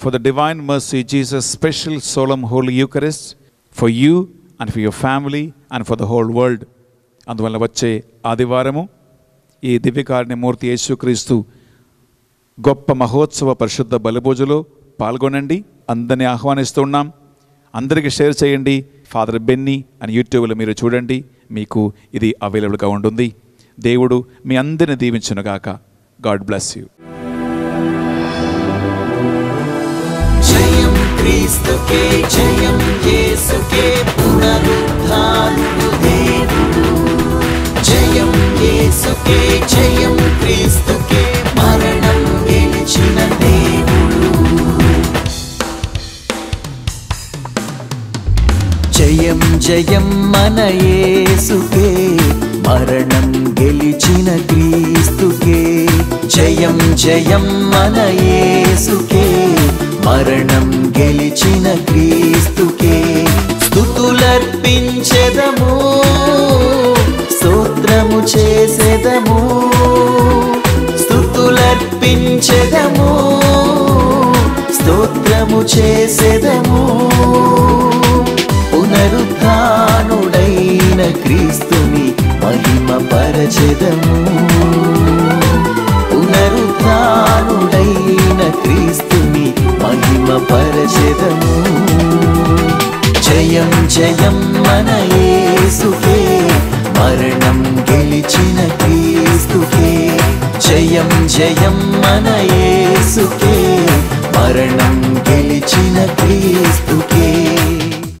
for the divine mercy Jesus special solemn holy Eucharist for you and for your family and for the whole world అందువల్ల వచ్చే ఆదివారము ఈ దివ్యకారిణి మూర్తి యేసుక్రీస్తు గొప్ప మహోత్సవ పరిశుద్ధ బలిభోజులో పాల్గొనండి అందరినీ ఆహ్వానిస్తున్నాం అందరికీ షేర్ చేయండి ఫాదర్ బెన్నీ అని యూట్యూబ్లో మీరు చూడండి మీకు ఇది అవైలబుల్గా ఉంటుంది దేవుడు మీ అందరిని దీవించునుగాక గాడ్ బ్లెస్ యూ జయం క్రీస్తుకే జయం క్రీస్తుకే మరణ జయం జయం మన ఏసుకే మరణం గెలిచిన క్రీస్తుకే జయం జయం మన ఏసుకే మరణం గెలిచిన క్రీస్తుకే స్థుతులర్పించెదము స్తోత్రము చేసేదము సమర్పించెదము స్తోత్రము చేసెదము పునరుద్ధానుడైన క్రీస్తుని మహిమ పరచెదము పునరుద్ధానుడైన క్రీస్తుని మహిమ పరచెదము జయం జయం మన సుఖే మరణం గెలిచిన క్రీస్తుకే జయం జయం మన యేసుకే మరణం గెలిచిన క్రీస్తుకే